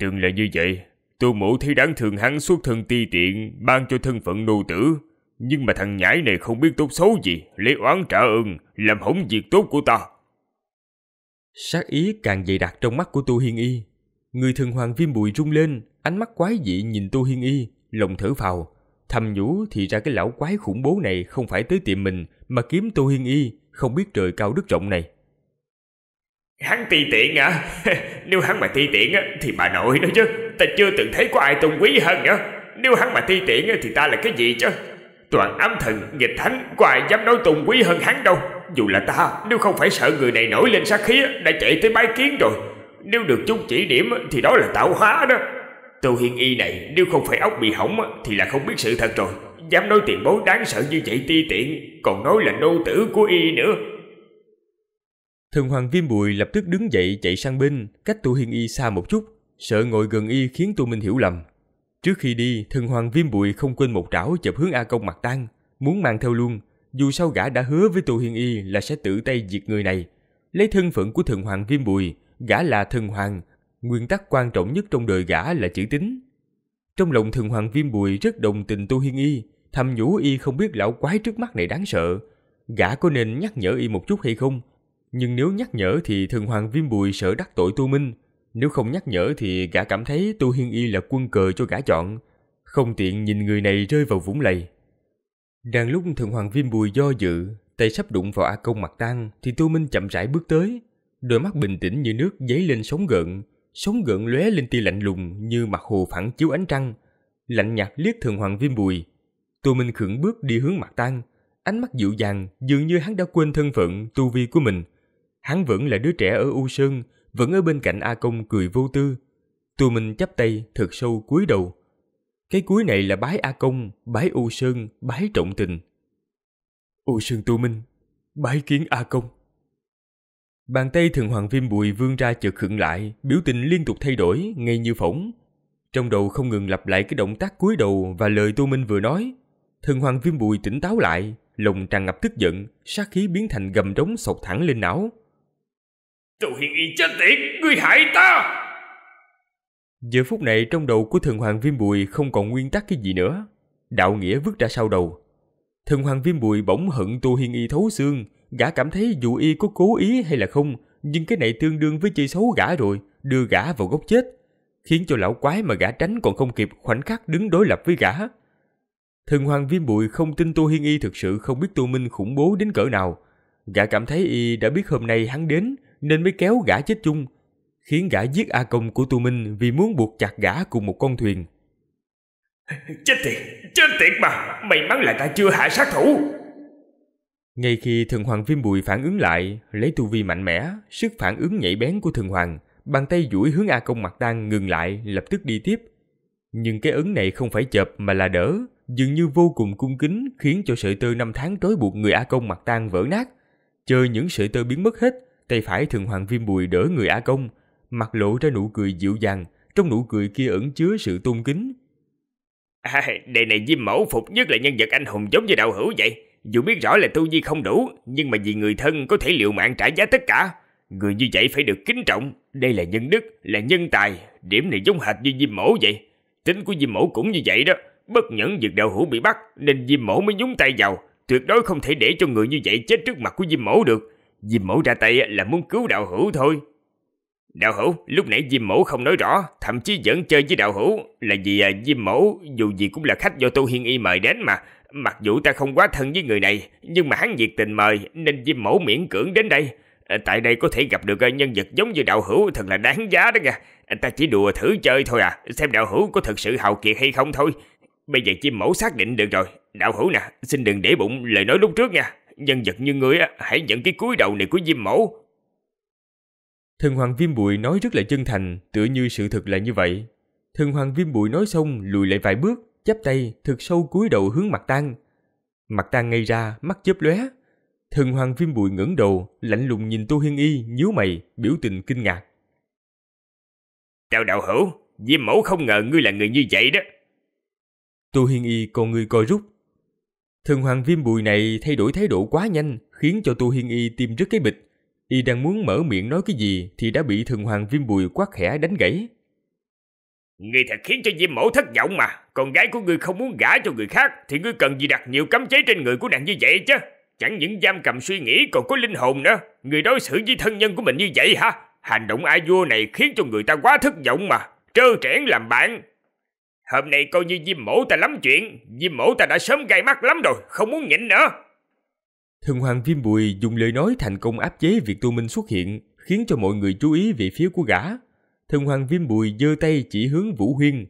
Từng là như vậy, Tô mộ thấy đáng thương hắn suốt thân ti tiện, ban cho thân phận nô tử, nhưng mà thằng nhãi này không biết tốt xấu gì, lấy oán trả ơn, làm hỏng việc tốt của ta. Sát ý càng dày đặc trong mắt của Tu Hiên Y. Người thường hoàng viêm bụi rung lên, ánh mắt quái dị nhìn Tu Hiên Y, lòng thở phào. Thầm nhủ thì ra cái lão quái khủng bố này không phải tới tiệm mình mà kiếm Tu Hiên Y, không biết trời cao đất rộng này. Hắn ti tiện à? Nếu hắn mà ti tiện á, thì bà nội nó chứ. Ta chưa từng thấy có ai tôn quý hơn nữa. Nếu hắn mà ti tiện á, thì ta là cái gì chứ? Toàn ám thần, nghịch thánh Có ai dám nói tùng quý hơn hắn đâu Dù là ta, nếu không phải sợ người này nổi lên sát khí Đã chạy tới bái kiến rồi Nếu được chúng chỉ điểm thì đó là tạo hóa đó Tô Hiên Y này nếu không phải ốc bị hỏng Thì là không biết sự thật rồi Dám nói tiền bối đáng sợ như vậy ti tiện Còn nói là nô tử của Y nữa Thần Hoàng Viêm bụi lập tức đứng dậy chạy sang bên, cách Tu Hiên Y xa một chút, sợ ngồi gần Y khiến Tu Minh hiểu lầm. Trước khi đi, thần hoàng viêm bụi không quên một trảo chụp hướng A Công mặt tăng, muốn mang theo luôn. Dù sao gã đã hứa với Tô Hiên Y là sẽ tự tay diệt người này. Lấy thân phận của thần hoàng viêm bụi, gã là thần hoàng. Nguyên tắc quan trọng nhất trong đời gã là chữ tính Trong lòng thần hoàng viêm bụi rất đồng tình tu Hiên Y, thầm nhủ y không biết lão quái trước mắt này đáng sợ. Gã có nên nhắc nhở y một chút hay không? Nhưng nếu nhắc nhở thì thần hoàng viêm bụi sợ đắc tội tu Minh, nếu không nhắc nhở thì gã cảm thấy Tu Hiên Y là quân cờ cho gã chọn, không tiện nhìn người này rơi vào vũng lầy. Đang lúc thượng hoàng viêm bùi do dự, tay sắp đụng vào A Công mặt tăng thì Tu Minh chậm rãi bước tới. Đôi mắt bình tĩnh như nước dấy lên sóng gợn, sóng gợn lóe lên tia lạnh lùng như mặt hồ phản chiếu ánh trăng. Lạnh nhạt liếc thượng hoàng viêm bùi. Tu Minh khựng bước đi hướng mặt tăng, ánh mắt dịu dàng dường như hắn đã quên thân phận, tu vi của mình. Hắn vẫn là đứa trẻ ở U Sơn, vẫn ở bên cạnh A Công cười vô tư. Tụi mình chắp tay thật sâu cúi đầu. Cái cúi này là bái A Công, bái U Sơn, bái trọng tình. U Sơn Tu Minh, bái kiến A Công. Bàn tay thần hoàng viêm bùi vươn ra chợt khựng lại, biểu tình liên tục thay đổi, ngay như phỏng. Trong đầu không ngừng lặp lại cái động tác cúi đầu và lời Tu Minh vừa nói. Thần hoàng viêm bùi tỉnh táo lại, lòng tràn ngập tức giận, sát khí biến thành gầm đống sộc thẳng lên não. Tù hiền y chết tiệt Ngươi hại ta Giờ phút này trong đầu của thần hoàng viêm bùi Không còn nguyên tắc cái gì nữa Đạo nghĩa vứt ra sau đầu Thần hoàng viêm bùi bỗng hận tu hiền y thấu xương Gã cảm thấy dù y có cố ý hay là không Nhưng cái này tương đương với chơi xấu gã rồi Đưa gã vào gốc chết Khiến cho lão quái mà gã tránh còn không kịp Khoảnh khắc đứng đối lập với gã Thần hoàng viêm Bùi không tin Tô Hiên Y thực sự không biết Tô Minh khủng bố đến cỡ nào. Gã cảm thấy Y đã biết hôm nay hắn đến, nên mới kéo gã chết chung, khiến gã giết A Công của tu minh vì muốn buộc chặt gã cùng một con thuyền. Chết tiệt, chết tiệt mà, may mắn là ta chưa hạ sát thủ. Ngay khi thần hoàng viêm bùi phản ứng lại, lấy tu vi mạnh mẽ, sức phản ứng nhạy bén của thần hoàng, bàn tay duỗi hướng A Công mặt đang ngừng lại, lập tức đi tiếp. Nhưng cái ấn này không phải chợp mà là đỡ, dường như vô cùng cung kính khiến cho sợi tơ năm tháng trói buộc người A Công mặt tan vỡ nát. Chờ những sợi tơ biến mất hết, tay phải thường hoàng viêm bùi đỡ người A Công, mặt lộ ra nụ cười dịu dàng, trong nụ cười kia ẩn chứa sự tôn kính. À, đề này Diêm Mẫu phục nhất là nhân vật anh hùng giống như đạo hữu vậy. Dù biết rõ là tu vi không đủ, nhưng mà vì người thân có thể liều mạng trả giá tất cả. Người như vậy phải được kính trọng, đây là nhân đức, là nhân tài, điểm này giống hệt như Diêm Mẫu vậy. Tính của Diêm Mẫu cũng như vậy đó, bất nhẫn việc đạo hữu bị bắt nên Diêm Mẫu mới nhúng tay vào, tuyệt đối không thể để cho người như vậy chết trước mặt của Diêm Mẫu được. Diêm mẫu ra tay là muốn cứu đạo hữu thôi. Đạo hữu, lúc nãy Diêm mẫu không nói rõ, thậm chí vẫn chơi với đạo hữu là vì à, Diêm mẫu dù gì cũng là khách do Tô Hiên Y mời đến mà. Mặc dù ta không quá thân với người này, nhưng mà hắn nhiệt tình mời nên Diêm mẫu miễn cưỡng đến đây. À, tại đây có thể gặp được à, nhân vật giống như đạo hữu thật là đáng giá đó nha. Ta chỉ đùa thử chơi thôi à, xem đạo hữu có thật sự hào kiệt hay không thôi. Bây giờ Diêm mẫu xác định được rồi, đạo hữu nè, xin đừng để bụng lời nói lúc trước nha nhân vật như ngươi hãy nhận cái cúi đầu này của Diêm Mẫu. Thần Hoàng Viêm Bụi nói rất là chân thành, tựa như sự thật là như vậy. Thần Hoàng Viêm Bụi nói xong lùi lại vài bước, chắp tay thật sâu cúi đầu hướng mặt Tăng. Mặt Tăng ngay ra, mắt chớp lóe. Thần Hoàng Viêm Bụi ngẩng đầu, lạnh lùng nhìn Tô Hiên Y, nhíu mày, biểu tình kinh ngạc. Chào đạo hữu, Diêm Mẫu không ngờ ngươi là người như vậy đó. Tô Hiên Y con ngươi coi rút, Thần hoàng viêm bùi này thay đổi thái độ quá nhanh, khiến cho Tu Hiên Y tim rất cái bịch. Y đang muốn mở miệng nói cái gì thì đã bị thần hoàng viêm bùi quát khẽ đánh gãy. Ngươi thật khiến cho Diêm Mẫu thất vọng mà Con gái của ngươi không muốn gả cho người khác Thì ngươi cần gì đặt nhiều cấm chế trên người của nàng như vậy chứ Chẳng những giam cầm suy nghĩ còn có linh hồn nữa Người đối xử với thân nhân của mình như vậy hả Hành động ai vua này khiến cho người ta quá thất vọng mà Trơ trẽn làm bạn Hôm nay coi như Diêm Mổ ta lắm chuyện, Diêm Mổ ta đã sớm gai mắt lắm rồi, không muốn nhịn nữa. Thần Hoàng Viêm Bùi dùng lời nói thành công áp chế việc Tô Minh xuất hiện, khiến cho mọi người chú ý về phía của gã. Thần Hoàng Viêm Bùi giơ tay chỉ hướng Vũ Huyên.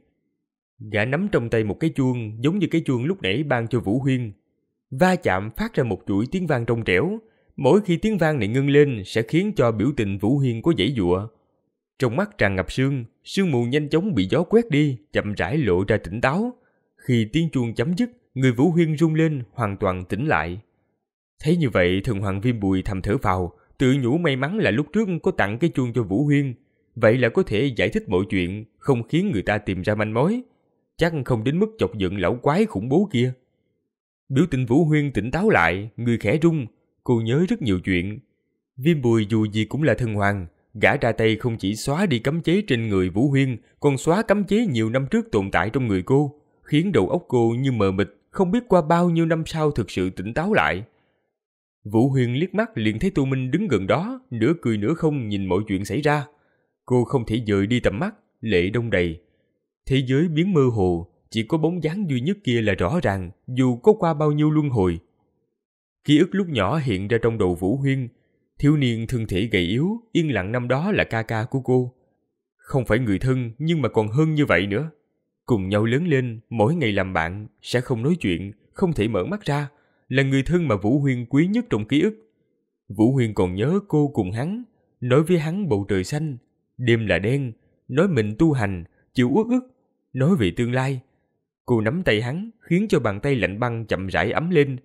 Gã nắm trong tay một cái chuông giống như cái chuông lúc nãy ban cho Vũ Huyên. Va chạm phát ra một chuỗi tiếng vang trong trẻo. Mỗi khi tiếng vang này ngưng lên sẽ khiến cho biểu tình Vũ Huyên có dãy dụa, trong mắt tràn ngập sương, sương mù nhanh chóng bị gió quét đi, chậm rãi lộ ra tỉnh táo. Khi tiếng chuông chấm dứt, người Vũ Huyên rung lên, hoàn toàn tỉnh lại. Thấy như vậy, thần hoàng viêm bùi thầm thở vào, tự nhủ may mắn là lúc trước có tặng cái chuông cho Vũ Huyên. Vậy là có thể giải thích mọi chuyện, không khiến người ta tìm ra manh mối. Chắc không đến mức chọc giận lão quái khủng bố kia. Biểu tình Vũ Huyên tỉnh táo lại, người khẽ rung, cô nhớ rất nhiều chuyện. Viêm bùi dù gì cũng là thần hoàng, Gã ra tay không chỉ xóa đi cấm chế trên người Vũ Huyên, còn xóa cấm chế nhiều năm trước tồn tại trong người cô, khiến đầu óc cô như mờ mịt, không biết qua bao nhiêu năm sau thực sự tỉnh táo lại. Vũ Huyên liếc mắt liền thấy Tu Minh đứng gần đó, nửa cười nửa không nhìn mọi chuyện xảy ra. Cô không thể dời đi tầm mắt, lệ đông đầy. Thế giới biến mơ hồ, chỉ có bóng dáng duy nhất kia là rõ ràng, dù có qua bao nhiêu luân hồi. Ký ức lúc nhỏ hiện ra trong đầu Vũ Huyên, thiếu niên thân thể gầy yếu yên lặng năm đó là ca ca của cô không phải người thân nhưng mà còn hơn như vậy nữa cùng nhau lớn lên mỗi ngày làm bạn sẽ không nói chuyện không thể mở mắt ra là người thân mà vũ huyên quý nhất trong ký ức vũ huyên còn nhớ cô cùng hắn nói với hắn bầu trời xanh đêm là đen nói mình tu hành chịu uất ức nói về tương lai cô nắm tay hắn khiến cho bàn tay lạnh băng chậm rãi ấm lên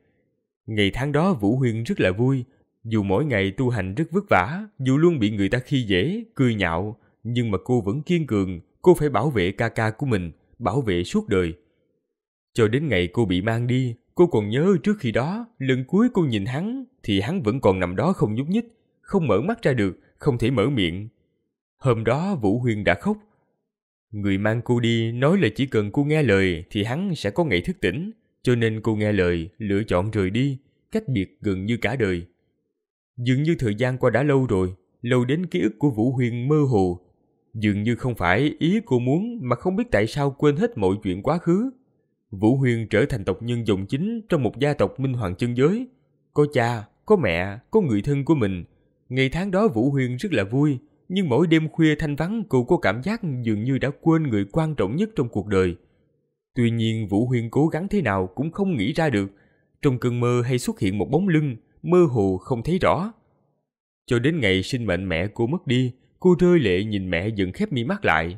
ngày tháng đó vũ huyên rất là vui dù mỗi ngày tu hành rất vất vả, dù luôn bị người ta khi dễ, cười nhạo, nhưng mà cô vẫn kiên cường, cô phải bảo vệ ca ca của mình, bảo vệ suốt đời. Cho đến ngày cô bị mang đi, cô còn nhớ trước khi đó, lần cuối cô nhìn hắn thì hắn vẫn còn nằm đó không nhúc nhích, không mở mắt ra được, không thể mở miệng. Hôm đó Vũ Huyên đã khóc. Người mang cô đi nói là chỉ cần cô nghe lời thì hắn sẽ có ngày thức tỉnh, cho nên cô nghe lời, lựa chọn rời đi, cách biệt gần như cả đời. Dường như thời gian qua đã lâu rồi, lâu đến ký ức của Vũ Huyên mơ hồ. Dường như không phải ý cô muốn mà không biết tại sao quên hết mọi chuyện quá khứ. Vũ Huyên trở thành tộc nhân dòng chính trong một gia tộc minh hoàng chân giới. Có cha, có mẹ, có người thân của mình. Ngày tháng đó Vũ Huyên rất là vui, nhưng mỗi đêm khuya thanh vắng cô có cảm giác dường như đã quên người quan trọng nhất trong cuộc đời. Tuy nhiên Vũ Huyên cố gắng thế nào cũng không nghĩ ra được. Trong cơn mơ hay xuất hiện một bóng lưng, mơ hồ không thấy rõ. Cho đến ngày sinh mệnh mẹ cô mất đi, cô rơi lệ nhìn mẹ dựng khép mi mắt lại.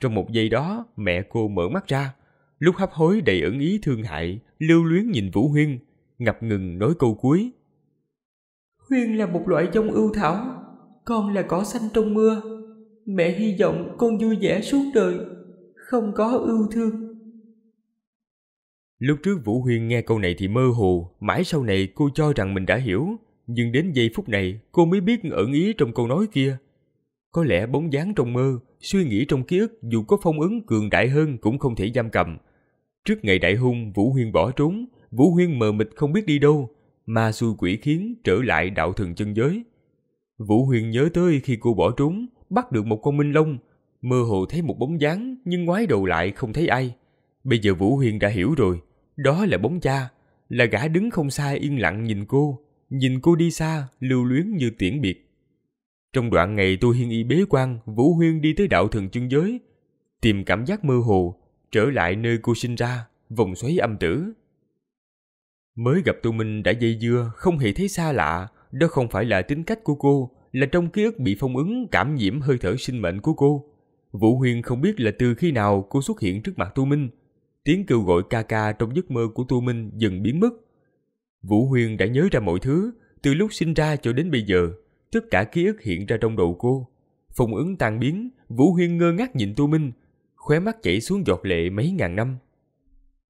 Trong một giây đó, mẹ cô mở mắt ra. Lúc hấp hối đầy ẩn ý thương hại, lưu luyến nhìn Vũ Huyên, ngập ngừng nói câu cuối. Huyên là một loại giống ưu thảo, con là cỏ xanh trong mưa. Mẹ hy vọng con vui vẻ suốt đời, không có ưu thương. Lúc trước Vũ Huyên nghe câu này thì mơ hồ, mãi sau này cô cho rằng mình đã hiểu, nhưng đến giây phút này cô mới biết ẩn ý trong câu nói kia. Có lẽ bóng dáng trong mơ, suy nghĩ trong ký ức dù có phong ấn cường đại hơn cũng không thể giam cầm. Trước ngày đại hung, Vũ Huyên bỏ trốn, Vũ Huyên mờ mịt không biết đi đâu, ma xui quỷ khiến trở lại đạo thần chân giới. Vũ Huyên nhớ tới khi cô bỏ trốn, bắt được một con minh long, mơ hồ thấy một bóng dáng nhưng ngoái đầu lại không thấy ai. Bây giờ Vũ Huyên đã hiểu rồi, đó là bóng cha, là gã đứng không xa yên lặng nhìn cô, nhìn cô đi xa, lưu luyến như tiễn biệt. Trong đoạn ngày tôi hiên y bế quan, Vũ Huyên đi tới đạo thần chân giới, tìm cảm giác mơ hồ, trở lại nơi cô sinh ra, vòng xoáy âm tử. Mới gặp Tu Minh đã dây dưa, không hề thấy xa lạ, đó không phải là tính cách của cô, là trong ký ức bị phong ứng cảm nhiễm hơi thở sinh mệnh của cô. Vũ Huyên không biết là từ khi nào cô xuất hiện trước mặt Tu Minh, tiếng kêu gọi ca ca trong giấc mơ của Tu Minh dần biến mất. Vũ Huyên đã nhớ ra mọi thứ, từ lúc sinh ra cho đến bây giờ, tất cả ký ức hiện ra trong đầu cô. Phùng ứng tan biến, Vũ Huyên ngơ ngác nhìn Tu Minh, khóe mắt chảy xuống giọt lệ mấy ngàn năm.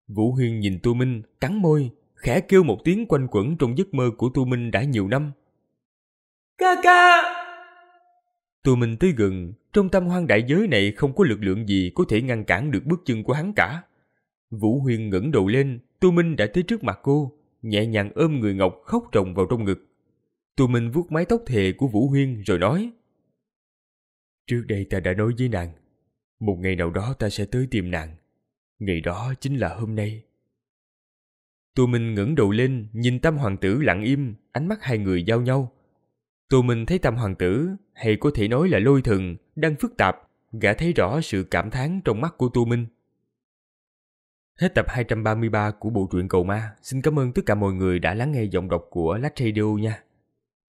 Vũ Huyên nhìn Tu Minh, cắn môi, khẽ kêu một tiếng quanh quẩn trong giấc mơ của Tu Minh đã nhiều năm. Ca ca! Tu Minh tới gần, trong tâm hoang đại giới này không có lực lượng gì có thể ngăn cản được bước chân của hắn cả. Vũ Huyền ngẩng đầu lên, Tu Minh đã tới trước mặt cô, nhẹ nhàng ôm người Ngọc khóc ròng vào trong ngực. Tu Minh vuốt mái tóc thề của Vũ Huyên rồi nói. Trước đây ta đã nói với nàng, một ngày nào đó ta sẽ tới tìm nàng. Ngày đó chính là hôm nay. Tô Minh ngẩng đầu lên, nhìn Tam Hoàng tử lặng im, ánh mắt hai người giao nhau. Tô Minh thấy Tam Hoàng tử, hay có thể nói là lôi thần, đang phức tạp, gã thấy rõ sự cảm thán trong mắt của Tô Minh. Hết tập 233 của bộ truyện Cầu Ma. Xin cảm ơn tất cả mọi người đã lắng nghe giọng đọc của Lách Radio nha.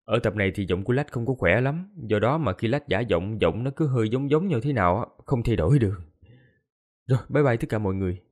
Ở tập này thì giọng của Lách không có khỏe lắm, do đó mà khi Lách giả giọng, giọng nó cứ hơi giống giống như thế nào không thay đổi được. Rồi, bye bye tất cả mọi người.